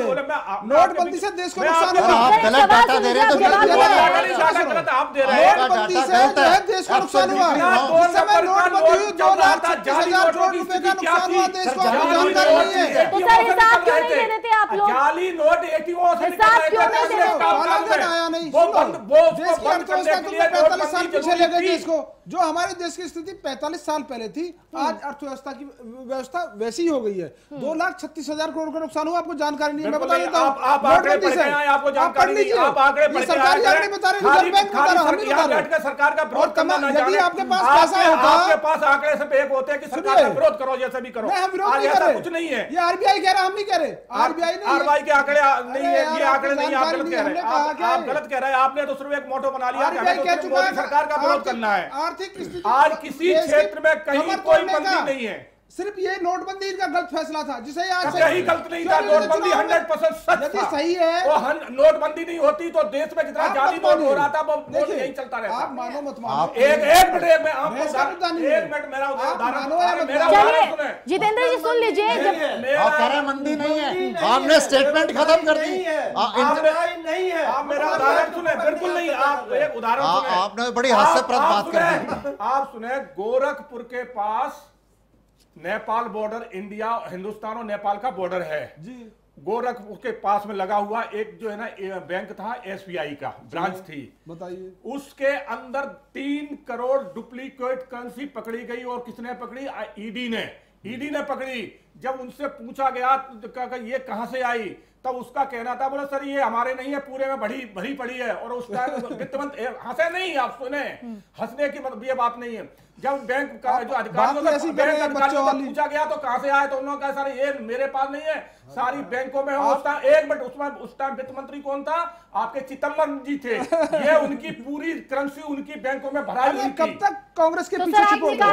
नोटबंदी से देश को नुकसान आप गलत डाटा दे रहे हैं तो तो आप दे रहे हैं नोटबंदी से देश को नुकसान हुआ नोटबंदी हुई दो लाख छत्तीस हजार करोड़ रुपए का नुकसान हुआ देश को तो जाली नोट तो जो हमारे देश की स्थिति 45 साल पहले थी हम्म। आज अर्थव्यवस्था की व्यवस्था वैसी ही हो गई है हम्म। दो लाख छत्तीस हजार करोड़ का नुकसान हुआ आपको जानकारी नहीं मैं बता देता हूँ आप बता रहे सरकार का विरोध करना यदि आपके पास पैसा होता आपके पास आंकड़े सब एक होते हैं कि सरकार का विरोध करो जैसे भी करो कुछ नहीं है ये आरबीआई कह रहा हम नहीं कह रहे आरबीआई आरबीआई के आंकड़े नहीं है ये आंकड़े नहीं आप गलत कह रहे हैं आप गलत कह रहे हैं आपने तो सिर्फ एक मोटो बना लिया सरकार का विरोध करना है आज किसी क्षेत्र में कहीं कोई मंदी नहीं है सिर्फ ये नोटबंदी का गलत फैसला था जिसे आज सही कहीं गलत नहीं था नोटबंदी हंड्रेड परसेंट सच था सही है वो नोटबंदी नहीं होती तो देश में कितना जाली मौत हो रहा था वो यही चलता रहता आप मानो मत मानो एक एक मिनट मैं आपको एक मिनट मेरा उदाहरण जितेंद्र जी सुन लीजिए मंदी नहीं है आपने स्टेटमेंट खत्म कर दी नहीं है आप मेरा उदाहरण सुने बिल्कुल नहीं आप एक उदाहरण आपने बड़ी हास्यप्रद बात कर आप सुने गोरखपुर के पास नेपाल बॉर्डर इंडिया हिंदुस्तान और नेपाल का बॉर्डर है जी गोरख के पास में लगा हुआ एक जो है ना बैंक था एसबीआई का ब्रांच हाँ। थी बताइए उसके अंदर तीन करोड़ डुप्लीकेट करेंसी पकड़ी गई और किसने पकड़ी ईडी ने ईडी ने पकड़ी जब उनसे पूछा गया तो ये कहां से आई तब उसका कहना था बोला सर ये हमारे नहीं है पूरे में भरी भरी पड़ी है और उस टाइम वित्त मंत्री हंसे नहीं आप सुने हम्म। हंसने की मतलब ये बात नहीं है जब बैंक का जो अधिकारी तो बैंक अधिकारी तो पूछा गया तो कहां से आए तो उन्होंने कहा सारे ये मेरे पास नहीं है हाँ। सारी बैंकों में उस टाइम एक मिनट उसमें उस टाइम वित्त मंत्री कौन था आपके चिदम्बरम जी थे ये उनकी पूरी करंसी उनकी बैंकों में भरा हुई कब तक तो कांग्रेस के पीछे छुपोगे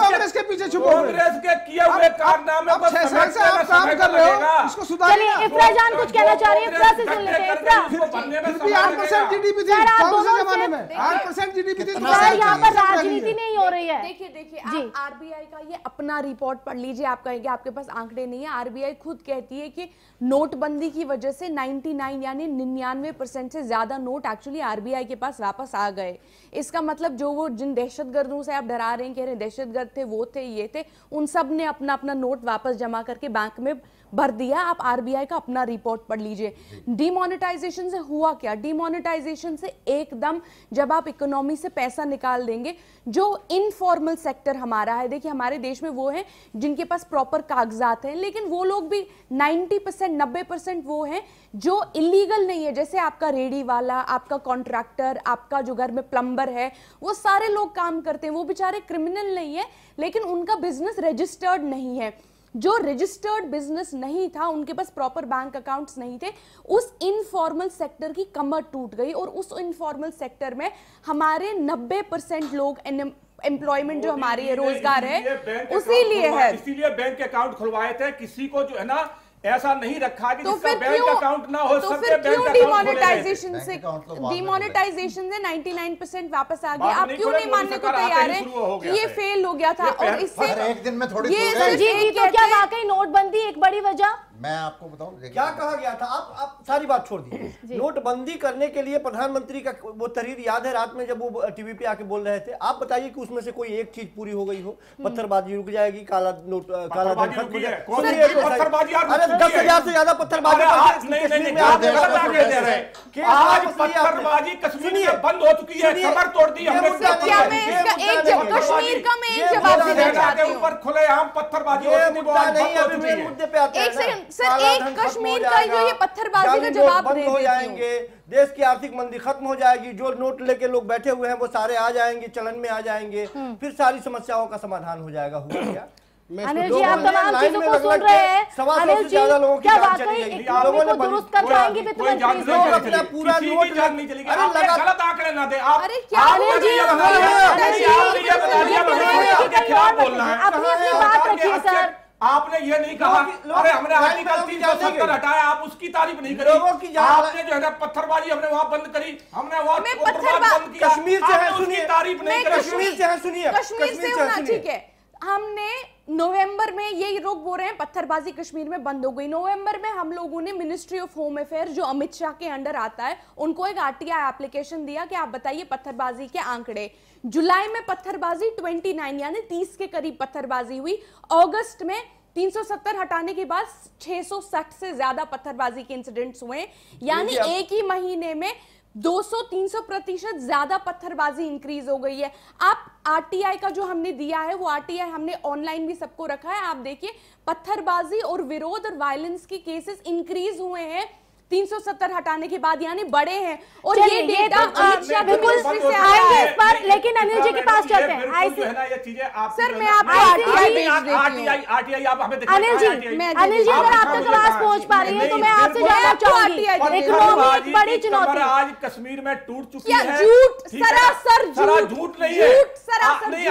कांग्रेस के पीछे छुपो कांग्रेस के किए हुए कारनामे को छह से आप काम कर रहे हो इसको सुधार इफ्रा जान कुछ कहना चाह रही है इफ्रा से सुन लेते हैं इफ्रा 8% जीडीपी थी कांग्रेस के जमाने में 8% जीडीपी थी यहाँ पर राजनीति नहीं हो रही है देखिए देखिए आप आरबीआई का ये अपना रिपोर्ट पढ़ लीजिए आप कहेंगे आपके पास आंकड़े नहीं है आरबीआई खुद कहती है कि नोटबंदी की वजह से 99 यानी निन्यानवे परसेंट से ज्यादा नोट एक्चुअली आरबीआई के पास वापस आ गए इसका मतलब जो वो जिन दहशतगर्दों से आप डरा रहे हैं कह रहे हैं दहशतगर्द थे वो थे ये थे उन सब ने अपना अपना नोट वापस जमा करके बैंक में भर दिया आप आरबीआई का अपना रिपोर्ट पढ़ लीजिए डिमोनिटाइजेशन से हुआ क्या डिमोनिटाइजेशन से एकदम जब आप इकोनॉमी से पैसा निकाल देंगे जो इनफॉर्मल सेक्टर हमारा है देखिए हमारे देश में वो है जिनके पास प्रॉपर कागजात हैं लेकिन वो लोग भी 90 परसेंट नब्बे परसेंट वो हैं जो इलीगल नहीं है जैसे आपका रेडी वाला आपका कॉन्ट्रैक्टर आपका जो घर में प्लम्बर है वो सारे लोग काम करते हैं वो बेचारे क्रिमिनल नहीं है लेकिन उनका बिजनेस रजिस्टर्ड नहीं है जो रजिस्टर्ड बिजनेस नहीं था उनके पास प्रॉपर बैंक अकाउंट्स नहीं थे उस इनफॉर्मल सेक्टर की कमर टूट गई और उस इनफॉर्मल सेक्टर में हमारे 90 परसेंट लोग एम्प्लॉयमेंट जो हमारी है रोजगार है लिए है इसीलिए बैंक अकाउंट खुलवाए थे किसी को जो है ना ऐसा नहीं रखा कि तो फिर बैंक अकाउंट ना हो तो फिर क्यों डिमोनेटाइजेशन से डिमोनेटाइजेशन तो से 99 परसेंट वापस आ गया आप क्यों नहीं मानने को तैयार हैं कि ये फेल हो गया था और इससे एक दिन में थोड़ी ये तो क्या वाकई नोटबंदी एक बड़ी वजह मैं आपको बताऊं क्या कहा गया था आप आप सारी बात छोड़ दी नोटबंदी करने के लिए प्रधानमंत्री का वो तरीर याद है रात में जब वो टीवी पे आके बोल रहे थे आप बताइए कि उसमें से कोई एक चीज पूरी हो गई हो हम्म। पत्थरबाजी रुक जाएगी काला नोट काला धन खत्म अरे दस हजार से ज्यादा पत्थरबाजी बंद हो चुकी है खबर तोड़ दी हमने ऊपर खुलेआम पत्थरबाजी नहीं है मुद्दे पे आते हैं सर एक कश्मीर का जो ये पत्थरबाजी का जवाब बंद हो जाएंगे देश की आर्थिक मंदी खत्म हो जाएगी जो नोट लेके लोग बैठे हुए हैं वो सारे आ जाएंगे चलन में आ जाएंगे हम्म। फिर सारी समस्याओं का समाधान हो जाएगा हुआ क्या अनिल जी आप तमाम चीजों को सुन रहे हैं अनिल जी क्या वाकई इकोनॉमी को दुरुस्त कर पाएंगे वित्त मंत्री अरे अनिल जी अपनी अपनी हाँ, बात हाँ, रखिए हाँ, सर आपने ये नहीं कहा अरे हमने आर्टिकल तीन सौ सत्तर हटाया आप उसकी तारीफ नहीं करी आपने जो है ना पत्थरबाजी हमने वहाँ बंद करी हमने वहाँ बंद किया कश्मीर से है सुनिए तारीफ नहीं कश्मीर से है सुनिए कश्मीर से ठीक है हमने नवंबर में ये लोग बोल रहे हैं पत्थरबाजी कश्मीर में बंद हो गई नवंबर में हम लोगों ने मिनिस्ट्री ऑफ होम अफेयर जो अमित शाह के अंडर आता है उनको एक आरटीआई एप्लीकेशन दिया कि आप बताइए पत्थरबाजी के आंकड़े जुलाई में पत्थरबाजी 29 यानी 30 के करीब पत्थरबाजी हुई अगस्त में 370 हटाने के बाद 660 से ज्यादा पत्थरबाजी के इंसिडेंट्स हुए यानी एक ही महीने में 200-300 प्रतिशत ज्यादा पत्थरबाजी इंक्रीज हो गई है आप आरटीआई का जो हमने दिया है वो आरटीआई हमने ऑनलाइन भी सबको रखा है आप देखिए पत्थरबाजी और विरोध और वायलेंस की केसेस इंक्रीज हुए हैं 370 हटाने के बाद यानी बड़े हैं और ये डेटा तो, बिल्कुल आएंगे इस पर लेकिन अनिल जी के पास चलते हैं सर मैं आपको आरटीआई आप हमें अनिल जी अनिल जी अगर आप तक आवाज पहुंच पा रही है तो मैं आपसे जानना चाहूंगी इकोनॉमिक बड़ी चुनौती आज कश्मीर में टूट चुकी है झूठ सरासर झूठ झूठ नहीं है नहीं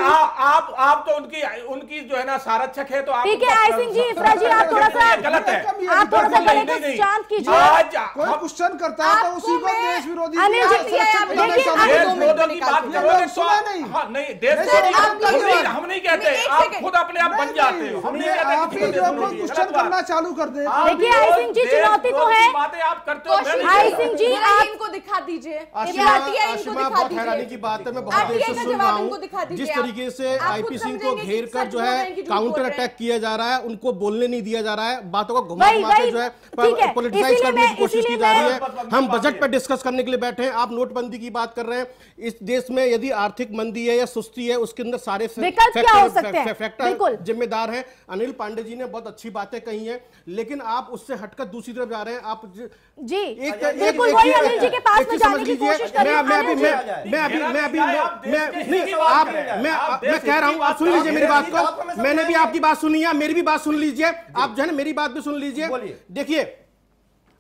आप आप तो उनकी उनकी जो है ना सारक्षक है तो आप ठीक है आई सिंह जी इफ्रा जी आप थोड़ा सा गलत है आप थोड़ा सा शांत कीजिए आज कोई क्वेश्चन करता है तो उसी को देश विरोधी अनिल जी की की आप देखिए मोदी बात नहीं हाँ, नहीं नहीं हां देश से हम नहीं कहते आप खुद अपने आप बन जाते हो हम नहीं कहते आप जो क्वेश्चन अच्छा। करना चालू कर दे देखिए आई सिंह जी चुनौती तो है बातें आप करते हो आई सिंह जी आप इनको दिखा दीजिए आरटीआई इनको दिखा बहुत हैरानी की बात है मैं बहुत देर से सुन रहा हूं जिस तरीके से आईपी सिंह को घेर कर जो है काउंटर अटैक किया जा रहा है उनको बोलने नहीं दिया जा रहा है बातों को घुमा घुमा जो है पॉलिटिसाइज कर दिया कोशिश की जा रही है हम बजट पर डिस्कस करने के लिए बैठे हैं आप नोटबंदी की बात कर रहे हैं इस देश में यदि आर्थिक मंदी है या सुस्ती है उसके अंदर सारे फैक्टर जिम्मेदार है अनिल पांडे जी ने बहुत अच्छी बातें कही है लेकिन आप उससे हटकर दूसरी तरफ जा रहे हैं आप जी एक समझ लीजिए मैं कह रहा हूँ आप सुन लीजिए मेरी बात को मैंने भी आपकी बात सुनी है मेरी भी बात सुन लीजिए आप जो है ना मेरी बात भी सुन लीजिए देखिए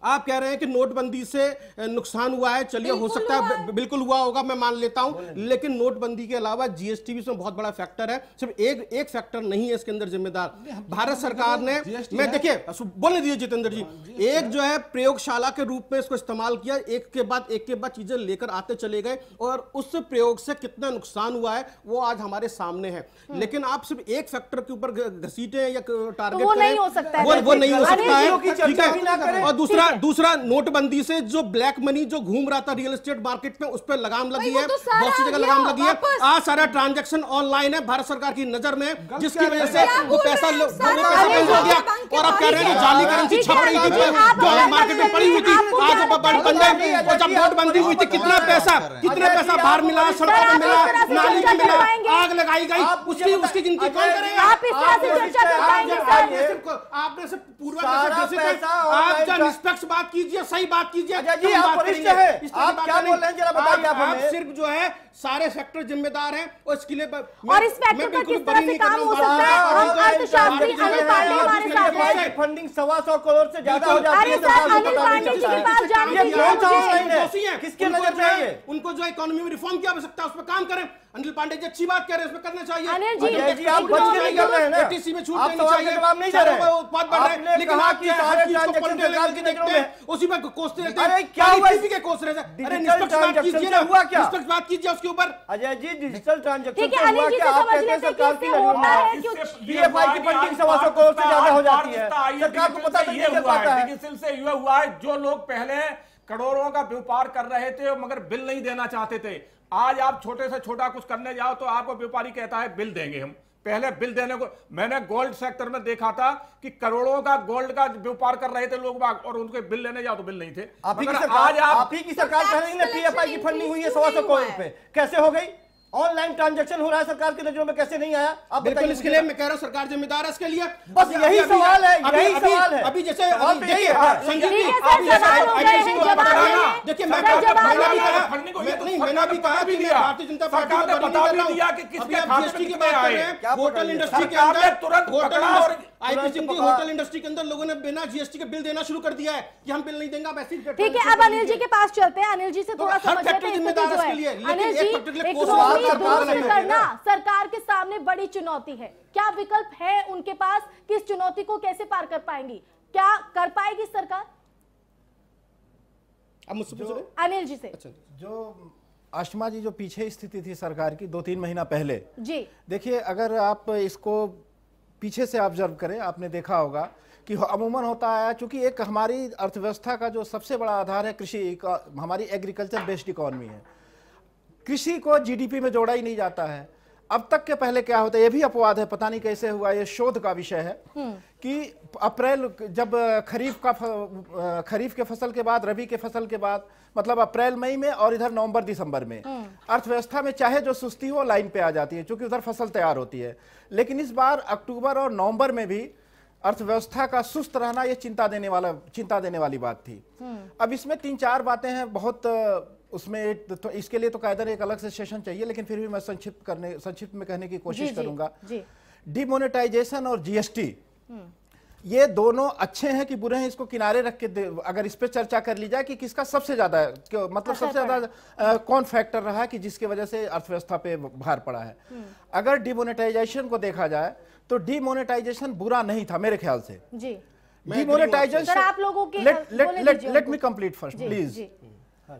आप कह रहे हैं कि नोटबंदी से नुकसान हुआ है चलिए हो सकता है बिल्कुल हुआ होगा मैं मान लेता हूं लेकिन नोटबंदी के अलावा जीएसटी भी इसमें बहुत बड़ा फैक्टर है सिर्फ एक एक फैक्टर नहीं है इसके अंदर जिम्मेदार भारत सरकार ने मैं देखिए बोले दीजिए जितेंद्र जी हाँ, एक जो है प्रयोगशाला के रूप में इसको इस्तेमाल किया एक के बाद एक के बाद चीजें लेकर आते चले गए और उस प्रयोग से कितना नुकसान हुआ है वो आज हमारे सामने है हम्म। लेकिन आप सिर्फ एक फैक्टर के ऊपर घसीटे या टारगेट तो वो नहीं हो सकता है और दूसरा दूसरा दूसरा नोटबंदी से जो ब्लैक मनी जो घूम रहा था रियल एस्टेट मार्केट में उस पर तो लगाम लगी है बहुत सी जगह लगाम लगी है आज सारा ट्रांजेक्शन ऑनलाइन है भारत सरकार की नजर में जिसकी वजह से वो पैसा हो गया और आप कह रहे हैं जाली करेंसी छप रही थी जो मार्केट में पड़ी हुई थी आज जब नोटबंदी हुई थी कितना पैसा कितना पैसा बाहर मिला सड़कों में मिला नाली में मिला आग लगाई गई उसकी उसकी गिनती कौन करेगा आपने सिर्फ पूर्व आप जो निष्पक्ष निष्पक्ष बात कीजिए सही बात कीजिए आप क्या बोल रहे हैं बताइए आप हमें सिर्फ जो है सारे सेक्टर जिम्मेदार हैं और इसके लिए और इस पर किस तरह से काम हो सकता है फंडिंग सवा सौ करोड़ से ज्यादा हो जाती है तो किसके नजर चाहिए उनको जो इकोनॉमी में रिफॉर्म की आवश्यकता है उस पर काम करें अनिल पांडे जी अच्छी बात कह रहे हैं उसमें करना चाहिए अनिल जी, आप बच के नहीं कर रहे हैं एटीसी में छूट देनी चाहिए जवाब नहीं दे रहे उत्पाद बढ़ रहे हैं लेकिन आप क्या हर चीज को पलटे लगे देखते हैं उसी में कोसते रहते हैं अरे क्या हुआ एटीसी के कोस रहे हैं अरे निष्पक्ष बात कीजिए ना हुआ क्या निष्पक्ष बात कीजिए उसके ऊपर अजय जी डिजिटल ट्रांजैक्शन का हुआ क्या आप कहते हैं सरकार की लगना है बीएफआई की फंडिंग सवा सौ करोड़ से ज्यादा हो जाती है सरकार को पता नहीं चल पाता है लेकिन सिलसिले हुआ है जो लोग पहले करोड़ों का व्यापार कर रहे थे मगर बिल नहीं देना चाहते थे आज आप छोटे से छोटा कुछ करने जाओ तो आपको व्यापारी कहता है बिल देंगे हम पहले बिल देने को मैंने गोल्ड सेक्टर में देखा था कि करोड़ों का गोल्ड का व्यापार कर रहे थे लोग बाग और उनके बिल लेने जाओ तो बिल नहीं थे आप ही की सरकार आप ही की सरकार तो कह रही है पीएफआई की फंडिंग हुई है सवा सौ करोड़ रुपए कैसे हो गई ऑनलाइन ट्रांजैक्शन हो रहा है सरकार की नजरों में कैसे नहीं आया अब बिल्कुल इसके लिए मैं कह रहा हूँ सरकार जिम्मेदार है इसके लिए बस यही सवाल है यही सवाल है अभी जैसे संजीव जी देखिए मैंने तो भी कहा नहीं मैंने भी कहा कि भारतीय जनता पार्टी ने बता दिया कि किस की बात कर रहे हैं होटल इंडस्ट्री के अंदर तुरंत होटल और आईपी सिंह की होटल इंडस्ट्री के अंदर लोगों ने बिना जीएसटी के बिल देना शुरू कर दिया है कि हम बिल नहीं देंगे वैसे ऐसे ठीक है अब अनिल जी के पास चलते हैं अनिल जी से थोड़ा समझते हैं अनिल जी एक करना सरकार के सामने बड़ी चुनौती है क्या विकल्प है उनके पास कि इस चुनौती को कैसे पार कर पाएंगी क्या कर पाएगी सरकार अनिल जी से अच्छा। जो आशमा जी जो पीछे स्थिति थी सरकार की दो तीन महीना पहले जी देखिए अगर आप इसको पीछे से ऑब्जर्व करें आपने देखा होगा कि अमूमन होता है क्योंकि एक हमारी अर्थव्यवस्था का जो सबसे बड़ा आधार है कृषि हमारी एग्रीकल्चर बेस्ड इकोनॉमी है किसी को जीडीपी में जोड़ा ही नहीं जाता है अब तक के पहले क्या होता है यह भी अपवाद है पता नहीं कैसे हुआ यह शोध का विषय है हम्म। कि अप्रैल जब खरीफ का खरीफ के फसल के बाद रबी के फसल के बाद मतलब अप्रैल मई में और इधर नवंबर दिसंबर में हम्म। अर्थव्यवस्था में चाहे जो सुस्ती हो लाइन पे आ जाती है क्योंकि उधर फसल तैयार होती है लेकिन इस बार अक्टूबर और नवंबर में भी अर्थव्यवस्था का सुस्त रहना यह चिंता देने वाला चिंता देने वाली बात थी हम्म। अब इसमें तीन चार बातें हैं बहुत उसमें एक तो, तो इसके लिए तो कायदा एक अलग से सेशन चाहिए लेकिन फिर भी मैं संक्षिप्त करने संक्षिप्त में कहने की कोशिश करूंगा डिमोनेटाइजेशन और जीएसटी हम्म। ये दोनों अच्छे हैं कि बुरे हैं इसको किनारे रख के अगर इस पर चर्चा कर ली जाए कि किसका सबसे ज्यादा मतलब सबसे ज्यादा कौन फैक्टर रहा है कि जिसकी वजह से अर्थव्यवस्था पे भार पड़ा है हम्म। अगर डिमोनेटाइजेशन को देखा जाए तो डिमोनेटाइजेशन बुरा नहीं था मेरे ख्याल से डिमोनेटाइजेशन आप लोगों की let me complete first please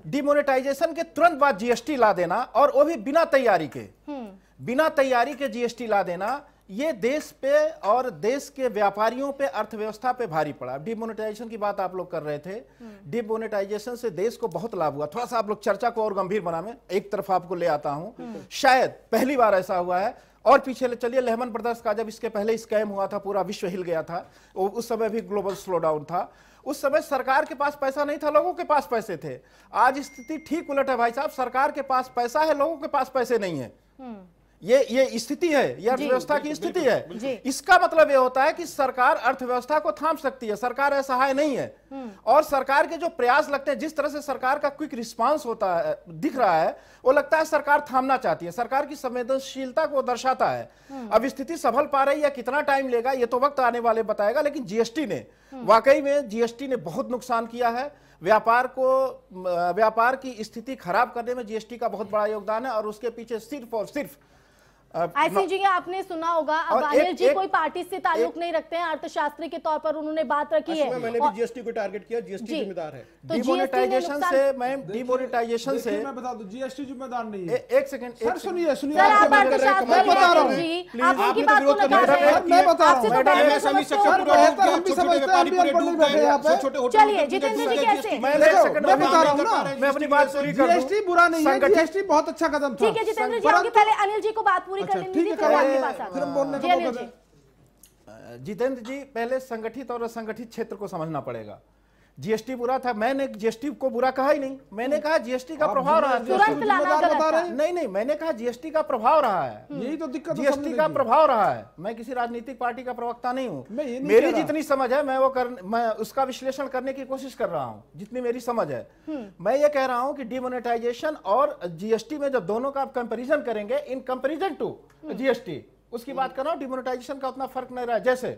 demonetisation के तुरंत बाद जीएसटी ला देना और वो भी बिना तैयारी के हम्म। बिना तैयारी के जीएसटी ला देना ये देश पे और देश के व्यापारियों पे अर्थव्यवस्था पे भारी पड़ा डिमोनेटाइजेशन की बात आप लोग कर रहे थे डिमोनेटाइजेशन हम्म। से देश को बहुत लाभ हुआ थोड़ा सा आप लोग चर्चा को और गंभीर बना में एक तरफ आपको ले आता हूं हम्म। शायद पहली बार ऐसा हुआ है और पीछे ले चलिए लेहमन ब्रदर्स का जब इसके पहले स्कैम हुआ था पूरा विश्व हिल गया था उस समय भी ग्लोबल स्लोडाउन था उस समय सरकार के पास पैसा नहीं था लोगों के पास पैसे थे आज स्थिति ठीक उलट है भाई साहब सरकार के पास पैसा है लोगों के पास पैसे नहीं है हम्म। ये ये स्थिति है ये अर्थव्यवस्था की स्थिति है इसका मतलब ये होता है कि सरकार अर्थव्यवस्था को थाम सकती है सरकार असहाय नहीं है हम्म। और सरकार के जो प्रयास लगते हैं जिस तरह से सरकार का क्विक रिस्पांस होता है दिख रहा है वो लगता है सरकार थामना चाहती है सरकार की संवेदनशीलता को दर्शाता है हम्म। अब स्थिति सफल पा रही है कितना टाइम लेगा ये तो वक्त आने वाले बताएगा लेकिन जीएसटी ने हम्म। वाकई में जीएसटी ने बहुत नुकसान किया है व्यापार को व्यापार की स्थिति खराब करने में जीएसटी का बहुत बड़ा योगदान है और उसके पीछे सिर्फ और सिर्फ आईसी जी आपने सुना होगा अब अनिल जी एक, कोई पार्टी से ताल्लुक नहीं रखते हैं अर्थशास्त्री के तौर पर उन्होंने बात रखी है मैंने भी जीएसटी को टारगेट किया जीएसटी जिम्मेदार है तो डिमोनेटाइजेशन से मैम डिमोनेटाइजेशन से मैं बता दूं जीएसटी जिम्मेदार नहीं है एक सेकंड सर सुनिए सुनिए आप बता रहा हूं आप उनकी बात को लगा रहे हैं मैं बता रहा हूं मैं सभी सेक्टर को हम भी समझते हैं अभी अनपढ़ नहीं बैठे यहां पे चलिए जितेंद्र जी कैसे मैं एक सेकंड मैं बता रहा हूं ना मैं अपनी बात पूरी कर दूं जीएसटी बुरा नहीं है जीएसटी बहुत अच्छा कदम था ठीक है जितेंद्र जी आपके पहले अनिल जी को बात पूरी भी अच्छा, कर बोलने जितेंद्र जी पहले संगठित और असंगठित क्षेत्र को समझना पड़ेगा जीएसटी बुरा था मैंने जीएसटी को बुरा कहा ही नहीं मैंने हम्म। कहा जीएसटी का प्रभाव रहा है नहीं नहीं मैंने कहा जीएसटी का प्रभाव रहा है हम्म। यही तो दिक्कत जीएसटी तो का प्रभाव रहा है मैं किसी राजनीतिक पार्टी का प्रवक्ता नहीं हूँ मेरी जितनी समझ है मैं वो कर मैं उसका विश्लेषण करने की कोशिश कर रहा हूँ जितनी मेरी समझ है हम्म। मैं ये कह रहा हूँ की डिमोनेटाइजेशन और जीएसटी में जब दोनों का आप कंपेरिजन करेंगे इन कंपेरिजन टू जीएसटी उसकी बात कर रहा हूँ डिमोनेटाइजेशन का उतना फर्क नहीं रहा जैसे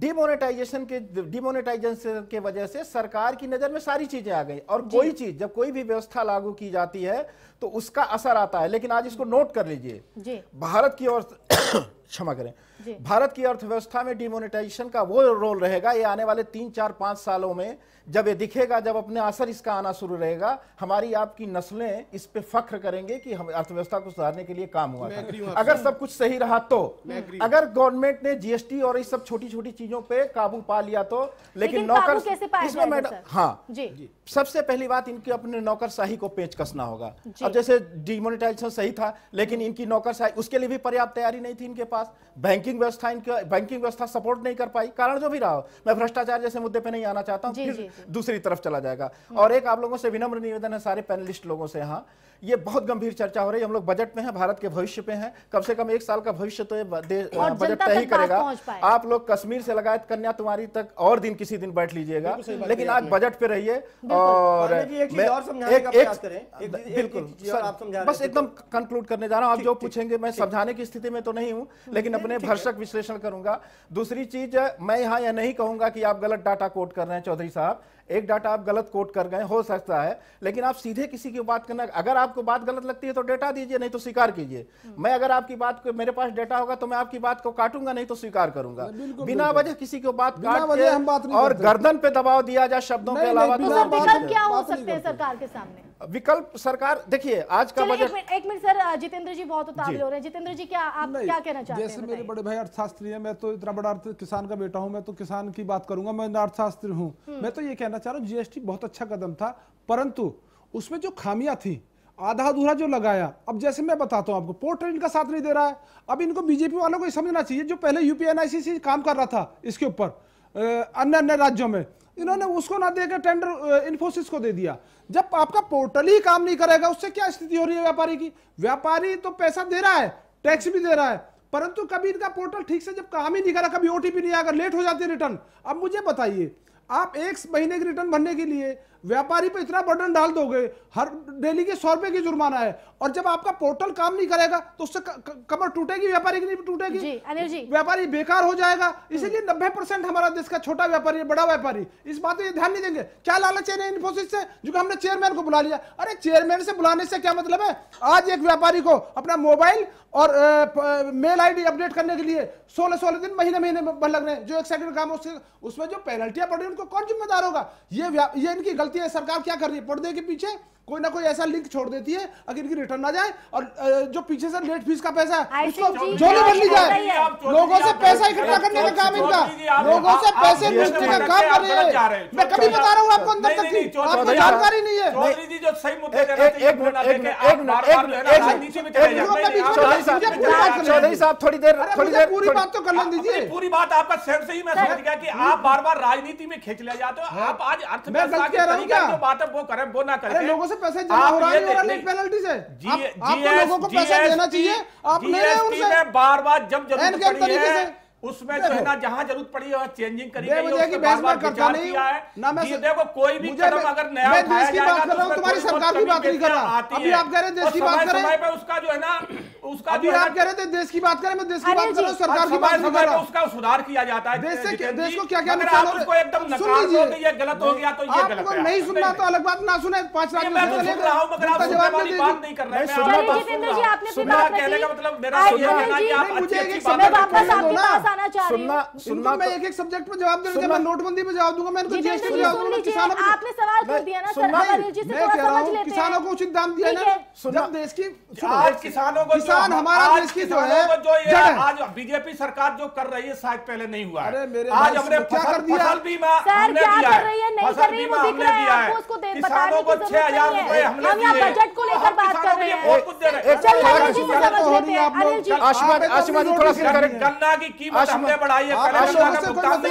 डिमोनेटाइजेशन के डिमोनेटाइजेशन के वजह से सरकार की नजर में सारी चीजें आ गई और कोई चीज जब कोई भी व्यवस्था लागू की जाती है तो उसका असर आता है लेकिन आज इसको नोट कर लीजिए भारत की और क्षमा करें भारत की अर्थव्यवस्था में डिमोनेटाइजेशन का वो रोल रहेगा ये आने वाले तीन चार पांच सालों में जब ये दिखेगा जब अपने असर इसका आना शुरू रहेगा हमारी आपकी नस्लें इस पे फख्र करेंगे कि हम अर्थव्यवस्था को सुधारने के लिए काम हुआ था अगर सब कुछ सही रहा तो अगर गवर्नमेंट ने जीएसटी और इस सब छोटी छोटी चीजों पे काबू पा लिया तो लेकिन नौकर इसमें मैडम हाँ सबसे पहली बात इनके अपने नौकरशाही को पेच कसना होगा अब जैसे डिमोनिटाइजेशन सही था लेकिन इनकी नौकरशाही उसके लिए भी पर्याप्त तैयारी नहीं थी इनके पास बैंकिंग व्यवस्था इनका बैंकिंग व्यवस्था सपोर्ट नहीं कर पाई कारण जो भी रहा मैं भ्रष्टाचार जैसे मुद्दे पे नहीं आना चाहता हूँ दूसरी तरफ चला जाएगा और एक आप लोगों से विनम्र निवेदन है सारे पैनलिस्ट लोगों से यहाँ ये बहुत गंभीर चर्चा हो रही है हम लोग बजट में है भारत के भविष्य पे है कम से कम एक साल का भविष्य तो ये बजट तय ही करेगा आप लोग कश्मीर से लगाए कन्याकुमारी तक और दिन किसी दिन बैठ लीजिएगा लेकिन आज बजट पे रहिए और बिल्कुल बस एकदम कंक्लूड तो। करने जा रहा हूँ आप जो पूछेंगे मैं समझाने की स्थिति में तो नहीं हूँ लेकिन अपने भरसक विश्लेषण करूंगा दूसरी चीज मैं यहाँ यह नहीं कहूंगा कि आप गलत डाटा कोट कर रहे हैं चौधरी साहब एक डाटा आप गलत कोट कर गए हो सकता है लेकिन आप सीधे किसी की बात करना अगर आपको बात गलत लगती है तो डेटा दीजिए नहीं तो स्वीकार कीजिए हम्म। मैं अगर आपकी बात को मेरे पास डेटा होगा तो मैं आपकी बात को काटूंगा नहीं तो स्वीकार करूंगा बिना वजह किसी को बात काट और गर्दन पे दबाव दिया जाए शब्दों के अलावा क्या हो सकते हैं सरकार के सामने विकल्प सरकार देखिए आज का बजट एक, एक मिनट सर जितेंद्र जी बहुत उतावले हो रहे हैं जितेंद्र जी क्या आप क्या कहना चाहते हैं जैसे मेरे बड़े भाई अर्थशास्त्री हैं मैं तो इतना बड़ा अर्थ किसान का बेटा हूं मैं तो किसान की बात करूंगा मैं अर्थशास्त्री हूं हम्म। मैं तो ये कहना चाह रहा हूँ जीएसटी बहुत अच्छा कदम था परंतु उसमें जो खामियां थी आधा अधूरा जो लगाया अब जैसे मैं बताता हूं आपको पोर्टल इनका साथ नहीं दे रहा है अब इनको बीजेपी वालों को समझना चाहिए जो पहले यूपीएनआईसी काम कर रहा था इसके ऊपर अन्य अन्य राज्यों में इन्होंने उसको ना देकर टेंडर इन्फोसिस को दे दिया जब आपका पोर्टल ही काम नहीं करेगा उससे क्या स्थिति हो रही है व्यापारी की व्यापारी तो पैसा दे रहा है टैक्स भी दे रहा है परंतु कभी इनका पोर्टल ठीक से जब काम ही नहीं करा कभी ओटीपी नहीं आकर लेट हो जाती है रिटर्न अब मुझे बताइए आप एक महीने की रिटर्न भरने के लिए व्यापारी पे इतना बर्डन डाल दोगे हर डेली के सौ रुपए की जुर्माना है और जब आपका पोर्टल काम नहीं करेगा तो उससे कमर टूटेगी व्यापारी की नहीं टूटेगी व्यापारी बेकार हो जाएगा हम्म। इसीलिए नब्बे परसेंट हमारा देश का छोटा व्यापारी बड़ा व्यापारी इस बात पर ध्यान नहीं देंगे क्या लालच है इन्फोसिस से जो हमने चेयरमैन को बुला लिया अरे चेयरमैन से बुलाने से क्या मतलब है आज एक व्यापारी को अपना मोबाइल और मेल आई अपडेट करने के लिए सोलह सोलह दिन महीने महीने लग रहे हैं जो एक सेकंड काम उसमें जो पेनल्टियां पड़ रही है उनको कौन जिम्मेदार होगा ये ये इनकी गलती करती है सरकार क्या कर रही है पर्दे के पीछे कोई ना कोई ऐसा लिंक छोड़ देती है अगर इनकी रिटर्न ना जाए और जो पीछे से लेट फीस का पैसा है उसको झोले बदली जाए लोगों से पैसा इकट्ठा करने का काम इनका लोगों से पैसे लूटने का काम कर रही है मैं कभी बता रहा हूँ आपको अंदर तक की आपको जानकारी नहीं है चौधरी साहब थोड़ी देर थोड़ी देर पूरी बात तो कर लेने दीजिए पूरी बात आपका सेट से ही मैं समझ गया कि आप बार बार राजनीति में खींच ले जाते हो हाँ। आप आज अर्थ में बात है वो करें वो ना करें लोगों से पैसे जमा हो रहा है और पेनल्टी से आप, आपको लोगों को पैसे देना चाहिए आप ले रहे हैं उनसे बार बार जब जब उसमें जो है ना जहां जरूरत पड़ी है चेंजिंग करी गई है बार बार करता नहीं है ना मैं देखो कोई भी कदम अगर नया उठाया जाएगा तो तुम्हारी सरकार की बात नहीं कर रहा अभी आप कह रहे हैं देश की बात कर रहे हैं उसका जो है ना उसका अभी आप कह रहे थे देश की बात करें मैं देश की बात कर सरकार की बात नहीं कर रहा उसका सुधार किया जाता है देश से देश को क्या क्या नुकसान हो रहा एकदम नकार दो कि ये गलत हो गया तो ये गलत है नहीं सुनना तो अलग बात ना सुने पांच लाख मैं तो सुन रहा हूं मगर आप जवाब नहीं कर रहे हैं सुनना तो कहने का मतलब मेरा तो ये है कि आप अच्छी अच्छी बात बताना चाह रही हूँ सुनना मैं एक एक सब्जेक्ट में जवाब दूंगा मैं नोटबंदी तो में जवाब दूंगा मैं किसानों को आपने सवाल कर दिया ना सर से थोड़ा समझ लेते किसानों को उचित दाम दिया ना जब देश की आज किसानों को किसान हमारा देश की जो है आज बीजेपी सरकार जो कर रही है शायद पहले नहीं हुआ है आज हमने फसल बीमा दिया है बीमा है किसानों को छह हजार हमने दिए बजट को लेकर बात कर रहे हैं आशीर्वाद आशीर्वाद थोड़ा सा करें गन्ना की कीमत हमने बढ़ाई है जी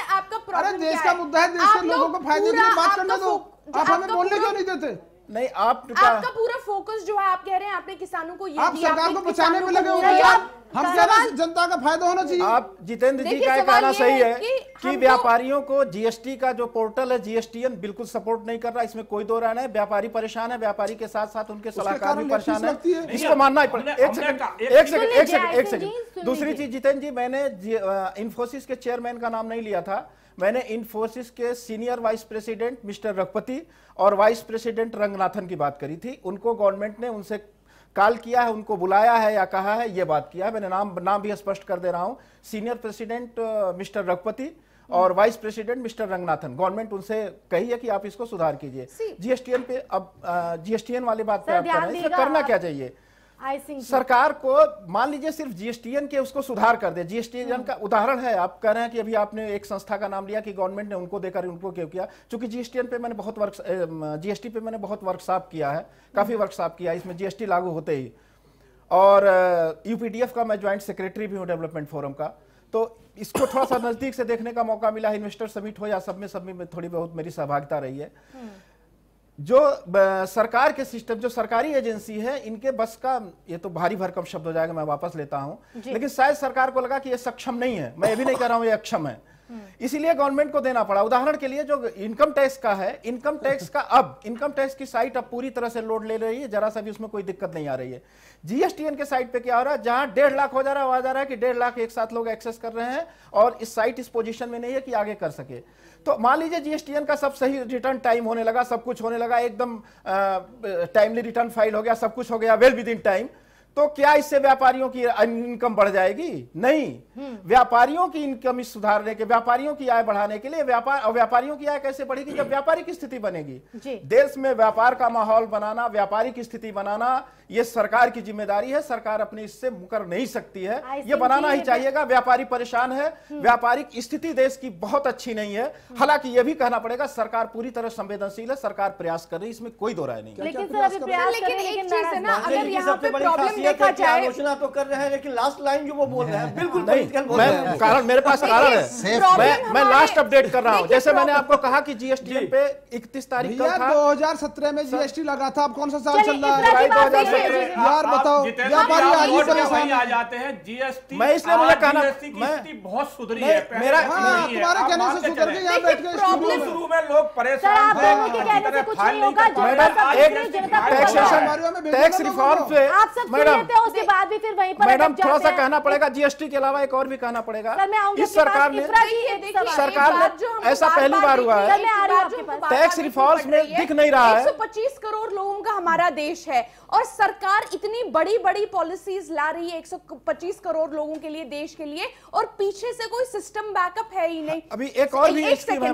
आपका देश का मुद्दा है देश के लोगों को फायदे के लिए बात दो आप हमें बोलने क्यों नहीं देते नहीं आप आपका पूरा फोकस जो है आप कह रहे हैं आपने किसानों को ये आप सरकार को बचाने में लगे हो हम सवाल जनता का फायदा होना चाहिए आप जितेंद्र जी का कहना सही है कि, कि तो- व्यापारियों को जीएसटी का जो पोर्टल है जीएसटीएन बिल्कुल सपोर्ट नहीं कर रहा इसमें कोई दो रहना है व्यापारी परेशान है व्यापारी के साथ साथ उनके सलाहकार भी परेशान है इसको मानना ही दूसरी चीज जितेंद्र जी मैंने इन्फोसिस के चेयरमैन का नाम नहीं लिया था मैंने इन्फोसिस के senior vice president mister Raghupati और वाइस प्रेसिडेंट रंगनाथन की बात करी थी उनको गवर्नमेंट ने उनसे कॉल किया है उनको बुलाया है या कहा है ये बात किया है मैंने नाम नाम भी स्पष्ट कर दे रहा हूँ सीनियर प्रेसिडेंट मिस्टर रघुपति और vice president mister Ranganathan government उनसे कही है कि आप इसको सुधार कीजिए जीएसटीएन पे अब जीएसटीएन uh, वाले बात पे आप कर रहे हैं करना क्या चाहिए सरकार को मान लीजिए सिर्फ जीएसटीएन के उसको सुधार कर दे जीएसटीएन का उदाहरण है आप कह रहे हैं कि अभी आपने एक संस्था का नाम लिया कि गवर्नमेंट ने उनको देकर उनको क्यों किया चूंकि जीएसटीएन पे मैंने बहुत वर्क जीएसटी पे मैंने बहुत वर्कशॉप किया है काफी वर्कशॉप किया इसमें जीएसटी लागू होते ही और यूपीडीएफ का मैं ज्वाइंट सेक्रेटरी भी हूँ डेवलपमेंट फोरम का तो इसको थोड़ा सा नजदीक से देखने का मौका मिला इन्वेस्टर समिट हो या सब में सब में थोड़ी बहुत मेरी सहभागिता रही है हम्म। जो सरकार के सिस्टम जो सरकारी एजेंसी है इनके बस का ये तो भारी भरकम शब्द हो जाएगा मैं वापस लेता हूं लेकिन शायद सरकार को लगा कि ये सक्षम नहीं है मैं ये भी नहीं कह रहा हूं ये अक्षम है हम्म। इसीलिए गवर्नमेंट को देना पड़ा उदाहरण के लिए जो इनकम टैक्स का है इनकम टैक्स का अब इनकम टैक्स की साइट अब पूरी तरह से लोड ले रही है जरा सा भी उसमें कोई दिक्कत नहीं आ रही है जीएसटीएन के साइट पे क्या हो रहा है जहां डेढ़ लाख हो जा रहा है वहां जा रहा है कि डेढ़ लाख एक साथ लोग एक्सेस कर रहे हैं और इस साइट इस पोजिशन में नहीं है कि आगे कर सके तो मान लीजिए जीएसटीएन का सब सही रिटर्न टाइम होने लगा सब कुछ होने लगा एकदम टाइमली रिटर्न फाइल हो गया सब कुछ हो गया वेल विद इन टाइम तो क्या इससे व्यापारियों की इनकम बढ़ जाएगी नहीं हम्म। व्यापारियों की इनकम इस सुधारने के व्यापारियों की आय बढ़ाने के लिए व्यापार व्यापारियों की आय कैसे बढ़ेगी जब व्यापारिक स्थिति बनेगी देश में व्यापार का माहौल बनाना व्यापारिक स्थिति बनाना ये सरकार की जिम्मेदारी है सरकार अपने इससे मुकर नहीं सकती है ये बनाना ही चाहिएगा व्यापारी परेशान है हम्म। व्यापारिक स्थिति देश की बहुत अच्छी नहीं है हम्म। हालांकि ये भी कहना पड़ेगा सरकार पूरी तरह संवेदनशील है सरकार प्रयास कर रही है इसमें कोई दो राय नहीं है देखा जाए आलोचना तो कर रहे हैं लेकिन लास्ट लाइन जो वो बोल रहे हैं बिल्कुल कारण मेरे पास कारण है मैं लास्ट अपडेट कर रहा हूँ जैसे मैंने आपको कहा कि जीएसटी पे इकतीस तारीख दो हजार सत्रह में जीएसटी लगा था अब कौन सा साल चल रहा है दो हजार सत्रह यार बताओ व्यापारी आ जाते हैं जीएसटी मैं इसलिए मुझे कहना बहुत सुधरी है मेरा हाँ, तुम्हारे कहने से सुधर के यहाँ बैठ के शुरू में लोग परेशान थे मैडम एक टैक्स रिफॉर्म से मैडम मैडम उसके बाद भी फिर वहीं पर मैडम थोड़ा सा कहना पड़ेगा जीएसटी के अलावा एक और भी कहना पड़ेगा इस सरकार ने सरकार ने ऐसा पहली बार हुआ है टैक्स रिफॉर्म में दिख नहीं रहा है पच्चीस करोड़ लोगों का हमारा देश है और सरकार इतनी बड़ी बड़ी पॉलिसीज ला रही है 125 करोड़ लोगों के लिए देश के लिए और पीछे से कोई सिस्टम बैकअप है ही नहीं अभी एक और भी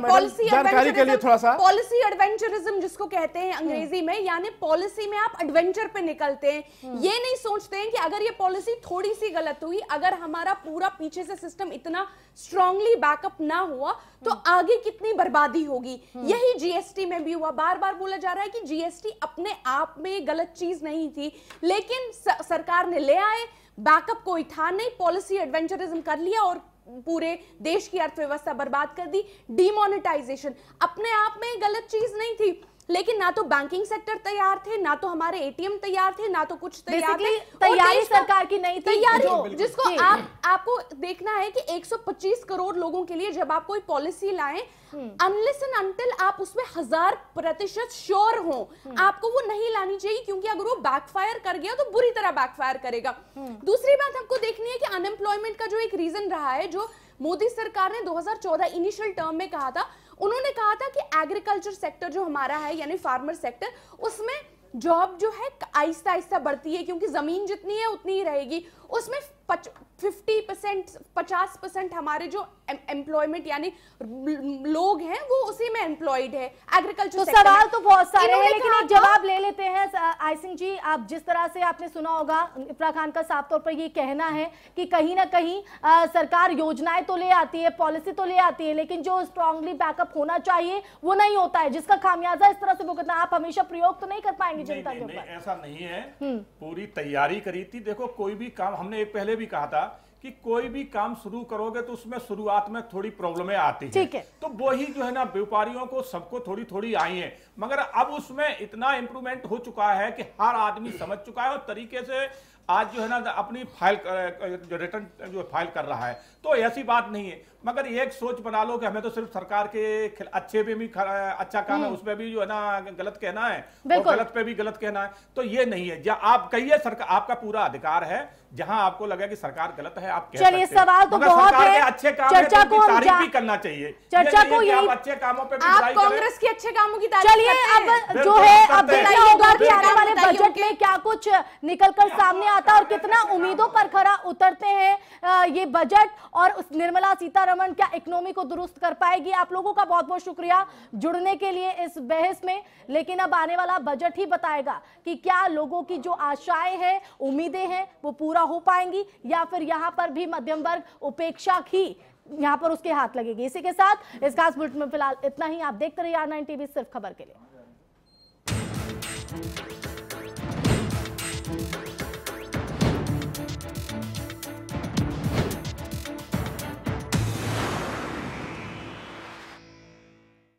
पॉलिसी जानकारी के लिए थोड़ा सा पॉलिसी एडवेंचरिज्म जिसको कहते हैं अंग्रेजी हम्म। में यानी पॉलिसी में आप एडवेंचर पे निकलते हैं हम्म। ये नहीं सोचते हैं कि अगर ये पॉलिसी थोड़ी सी गलत हुई अगर हमारा पूरा पीछे से सिस्टम इतना स्ट्रांगली बैकअप ना हुआ तो हम्म। आगे कितनी बर्बादी होगी हम्म। यही जीएसटी में भी हुआ बार बार बोला जा रहा है कि जीएसटी अपने आप में गलत चीज नहीं थी लेकिन सरकार ने ले आए बैकअप कोई था नहीं पॉलिसी एडवेंचरिज्म कर लिया और पूरे देश की अर्थव्यवस्था बर्बाद कर दी डिमोनिटाइजेशन अपने आप में गलत चीज नहीं थी लेकिन ना तो बैंकिंग सेक्टर तैयार थे ना तो हमारे एटीएम तैयार थे ना तो कुछ तैयार थे तैयारी सरकार की नहीं थी तैयारी जिसको आप आपको देखना है कि 125 करोड़ लोगों के लिए जब आप कोई पॉलिसी लाएं अनलेस एंड अनटिल आप उसमें हजार प्रतिशत श्योर हो हम्म। आपको वो नहीं लानी चाहिए क्योंकि अगर वो बैकफायर कर गया तो बुरी तरह बैकफायर करेगा हम्म। दूसरी बात हमको देखनी है कि अनएम्प्लॉयमेंट का जो एक रीजन रहा है जो मोदी सरकार ने 2014 इनिशियल टर्म में कहा था उन्होंने कहा था कि एग्रीकल्चर सेक्टर जो हमारा है यानी फार्मर सेक्टर उसमें जॉब जो है आहिस्ता आहिस्ता बढ़ती है क्योंकि ज़मीन जितनी है उतनी ही रहेगी उसमें फिफ्टी परसेंट पचास परसेंट हमारे जो एम्प्लॉयमेंट यानी लोग हैं वो उसी में एम्प्लॉयड है एग्रीकल्चर तो सवाल तो बहुत सारे हैं लेकिन एक जवाब ले लेते हैं आई सिंह जी आप जिस तरह से आपने सुना होगा इफ्रा खान का साफ तौर पर ये कहना है कि कहीं ना कहीं आ, सरकार योजनाएं तो ले आती है पॉलिसी तो ले आती है लेकिन जो स्ट्रांगली बैकअप होना चाहिए वो नहीं होता है जिसका खामियाजा इस तरह से भुगतना आप हमेशा प्रयोग तो नहीं कर पाएंगे जनता के ऊपर ऐसा नहीं है हम्म। पूरी तैयारी करी थी देखो कोई भी काम हमने एक पहले भी कहा था कि कोई भी काम शुरू करोगे तो उसमें शुरुआत में थोड़ी प्रॉब्लमें आती है ठीक है तो वही जो है ना व्यापारियों को सबको थोड़ी थोड़ी आई है मगर अब उसमें इतना इंप्रूवमेंट हो चुका है कि हर आदमी समझ चुका है और तरीके से आज जो है ना अपनी फाइल जो रिटर्न जो फाइल कर रहा है तो ऐसी बात नहीं है मगर एक सोच बना लो कि हमें तो सिर्फ सरकार के अच्छे पे भी अच्छा काम है हम्म। उसमें भी जो है ना गलत कहना है और गलत पे भी गलत कहना है तो ये नहीं है जहाँ आप कहिए सरकार आपका पूरा अधिकार है जहां आपको लगे कि सरकार गलत है आप चलिए सवाल तो बहुत है अच्छे काम चर्चा तो को भी करना चाहिए चर्चा को यही अच्छे कामों पर आप कांग्रेस के अच्छे कामों की चलिए अब जो है अब देखना होगा कि आने वाले बजट में क्या कुछ निकल कर सामने आ आता और कितना उम्मीदों पर खरा उतरते हैं ये बजट और उस निर्मला सीतारमण क्या इकोनॉमी को दुरुस्त कर पाएगी आप लोगों का बहुत बहुत शुक्रिया जुड़ने के लिए इस बहस में लेकिन अब आने वाला बजट ही बताएगा कि क्या लोगों की जो आशाएं हैं उम्मीदें हैं वो पूरा हो पाएंगी या फिर यहाँ पर भी मध्यम वर्ग उपेक्षा ही यहाँ पर उसके हाथ लगेगी इसी के साथ इस खास बुलेटिन में फिलहाल इतना ही आप देखते रहिए आर नाइन टीवी सिर्फ खबर के लिए